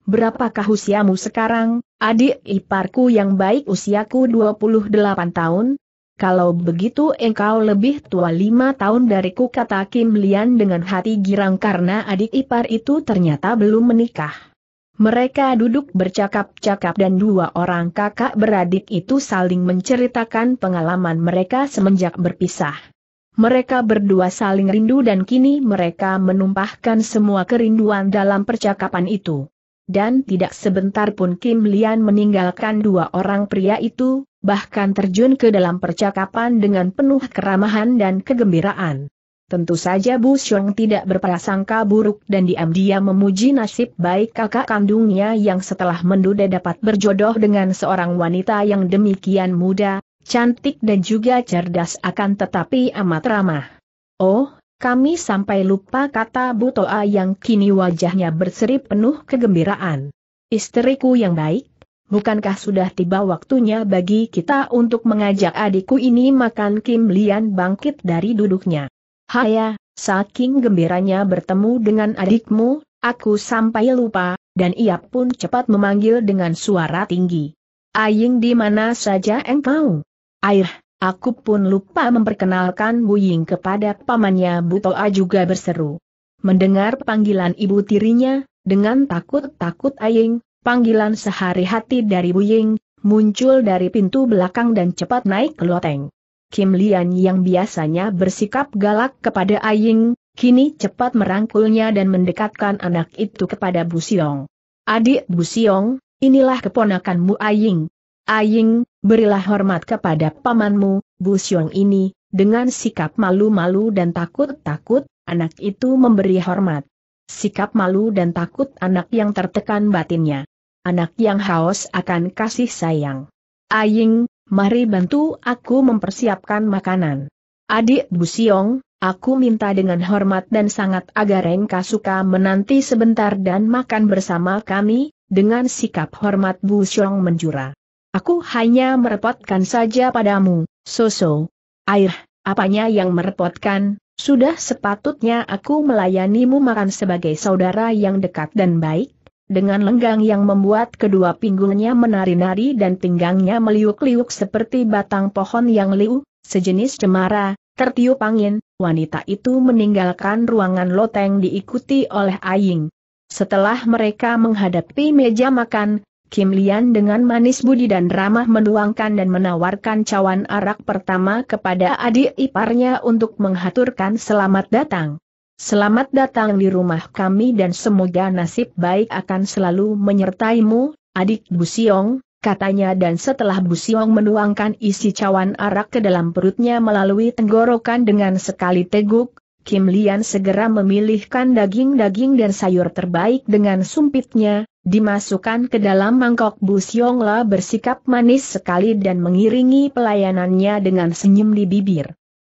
Berapakah usiamu sekarang, adik iparku yang baik usiaku 28 tahun? Kalau begitu engkau lebih tua lima tahun dariku kata Kim Lian dengan hati girang karena adik ipar itu ternyata belum menikah. Mereka duduk bercakap-cakap dan dua orang kakak beradik itu saling menceritakan pengalaman mereka semenjak berpisah. Mereka berdua saling rindu dan kini mereka menumpahkan semua kerinduan dalam percakapan itu. Dan tidak sebentar pun Kim Lian meninggalkan dua orang pria itu, bahkan terjun ke dalam percakapan dengan penuh keramahan dan kegembiraan. Tentu saja Bu Xiong tidak berprasangka buruk dan diam-diam memuji nasib baik kakak kandungnya yang setelah menduda dapat berjodoh dengan seorang wanita yang demikian muda, cantik dan juga cerdas akan tetapi amat ramah. Oh, kami sampai lupa kata Butoa yang kini wajahnya berseri penuh kegembiraan. Istriku yang baik, bukankah sudah tiba waktunya bagi kita untuk mengajak adikku ini makan Kim Lian bangkit dari duduknya. Haya, saking gembiranya bertemu dengan adikmu, aku sampai lupa, dan ia pun cepat memanggil dengan suara tinggi. Aying di mana saja engkau? Air, aku pun lupa memperkenalkan Bu Ying kepada pamannya Bu Toa juga berseru. Mendengar panggilan ibu tirinya, dengan takut-takut Aying, panggilan sehari hati dari Bu Ying, muncul dari pintu belakang dan cepat naik ke loteng. Kim Lian yang biasanya bersikap galak kepada Aying, kini cepat merangkulnya dan mendekatkan anak itu kepada Bu Siong. Adik Bu Siong, inilah keponakanmu Aying. Aying berilah hormat kepada pamanmu, Bu Xiong ini, dengan sikap malu-malu dan takut-takut, anak itu memberi hormat. Sikap malu dan takut anak yang tertekan batinnya. Anak yang haus akan kasih sayang. Aying, mari bantu aku mempersiapkan makanan. Adik Bu Xiong, Aku minta dengan hormat dan sangat agar Engkau suka menanti sebentar dan makan bersama kami, dengan sikap hormat Bu Xiong menjurah. Aku hanya merepotkan saja padamu, Soso. Air, apanya yang merepotkan? Sudah sepatutnya aku melayanimu makan sebagai saudara yang dekat dan baik, dengan lenggang yang membuat kedua pinggulnya menari-nari dan pinggangnya meliuk-liuk seperti batang pohon yang liu, sejenis cemara, tertiup angin, wanita itu meninggalkan ruangan loteng diikuti oleh Aying. Setelah mereka menghadapi meja makan, Kim Lian dengan manis budi dan ramah menuangkan dan menawarkan cawan arak pertama kepada adik iparnya untuk menghaturkan selamat datang. Selamat datang di rumah kami dan semoga nasib baik akan selalu menyertaimu, adik Busiong, katanya dan setelah Busiong menuangkan isi cawan arak ke dalam perutnya melalui tenggorokan dengan sekali teguk, Kim Lian segera memilihkan daging-daging dan sayur terbaik dengan sumpitnya, Dimasukkan ke dalam mangkok Bu Yongla bersikap manis sekali dan mengiringi pelayanannya dengan senyum di bibir.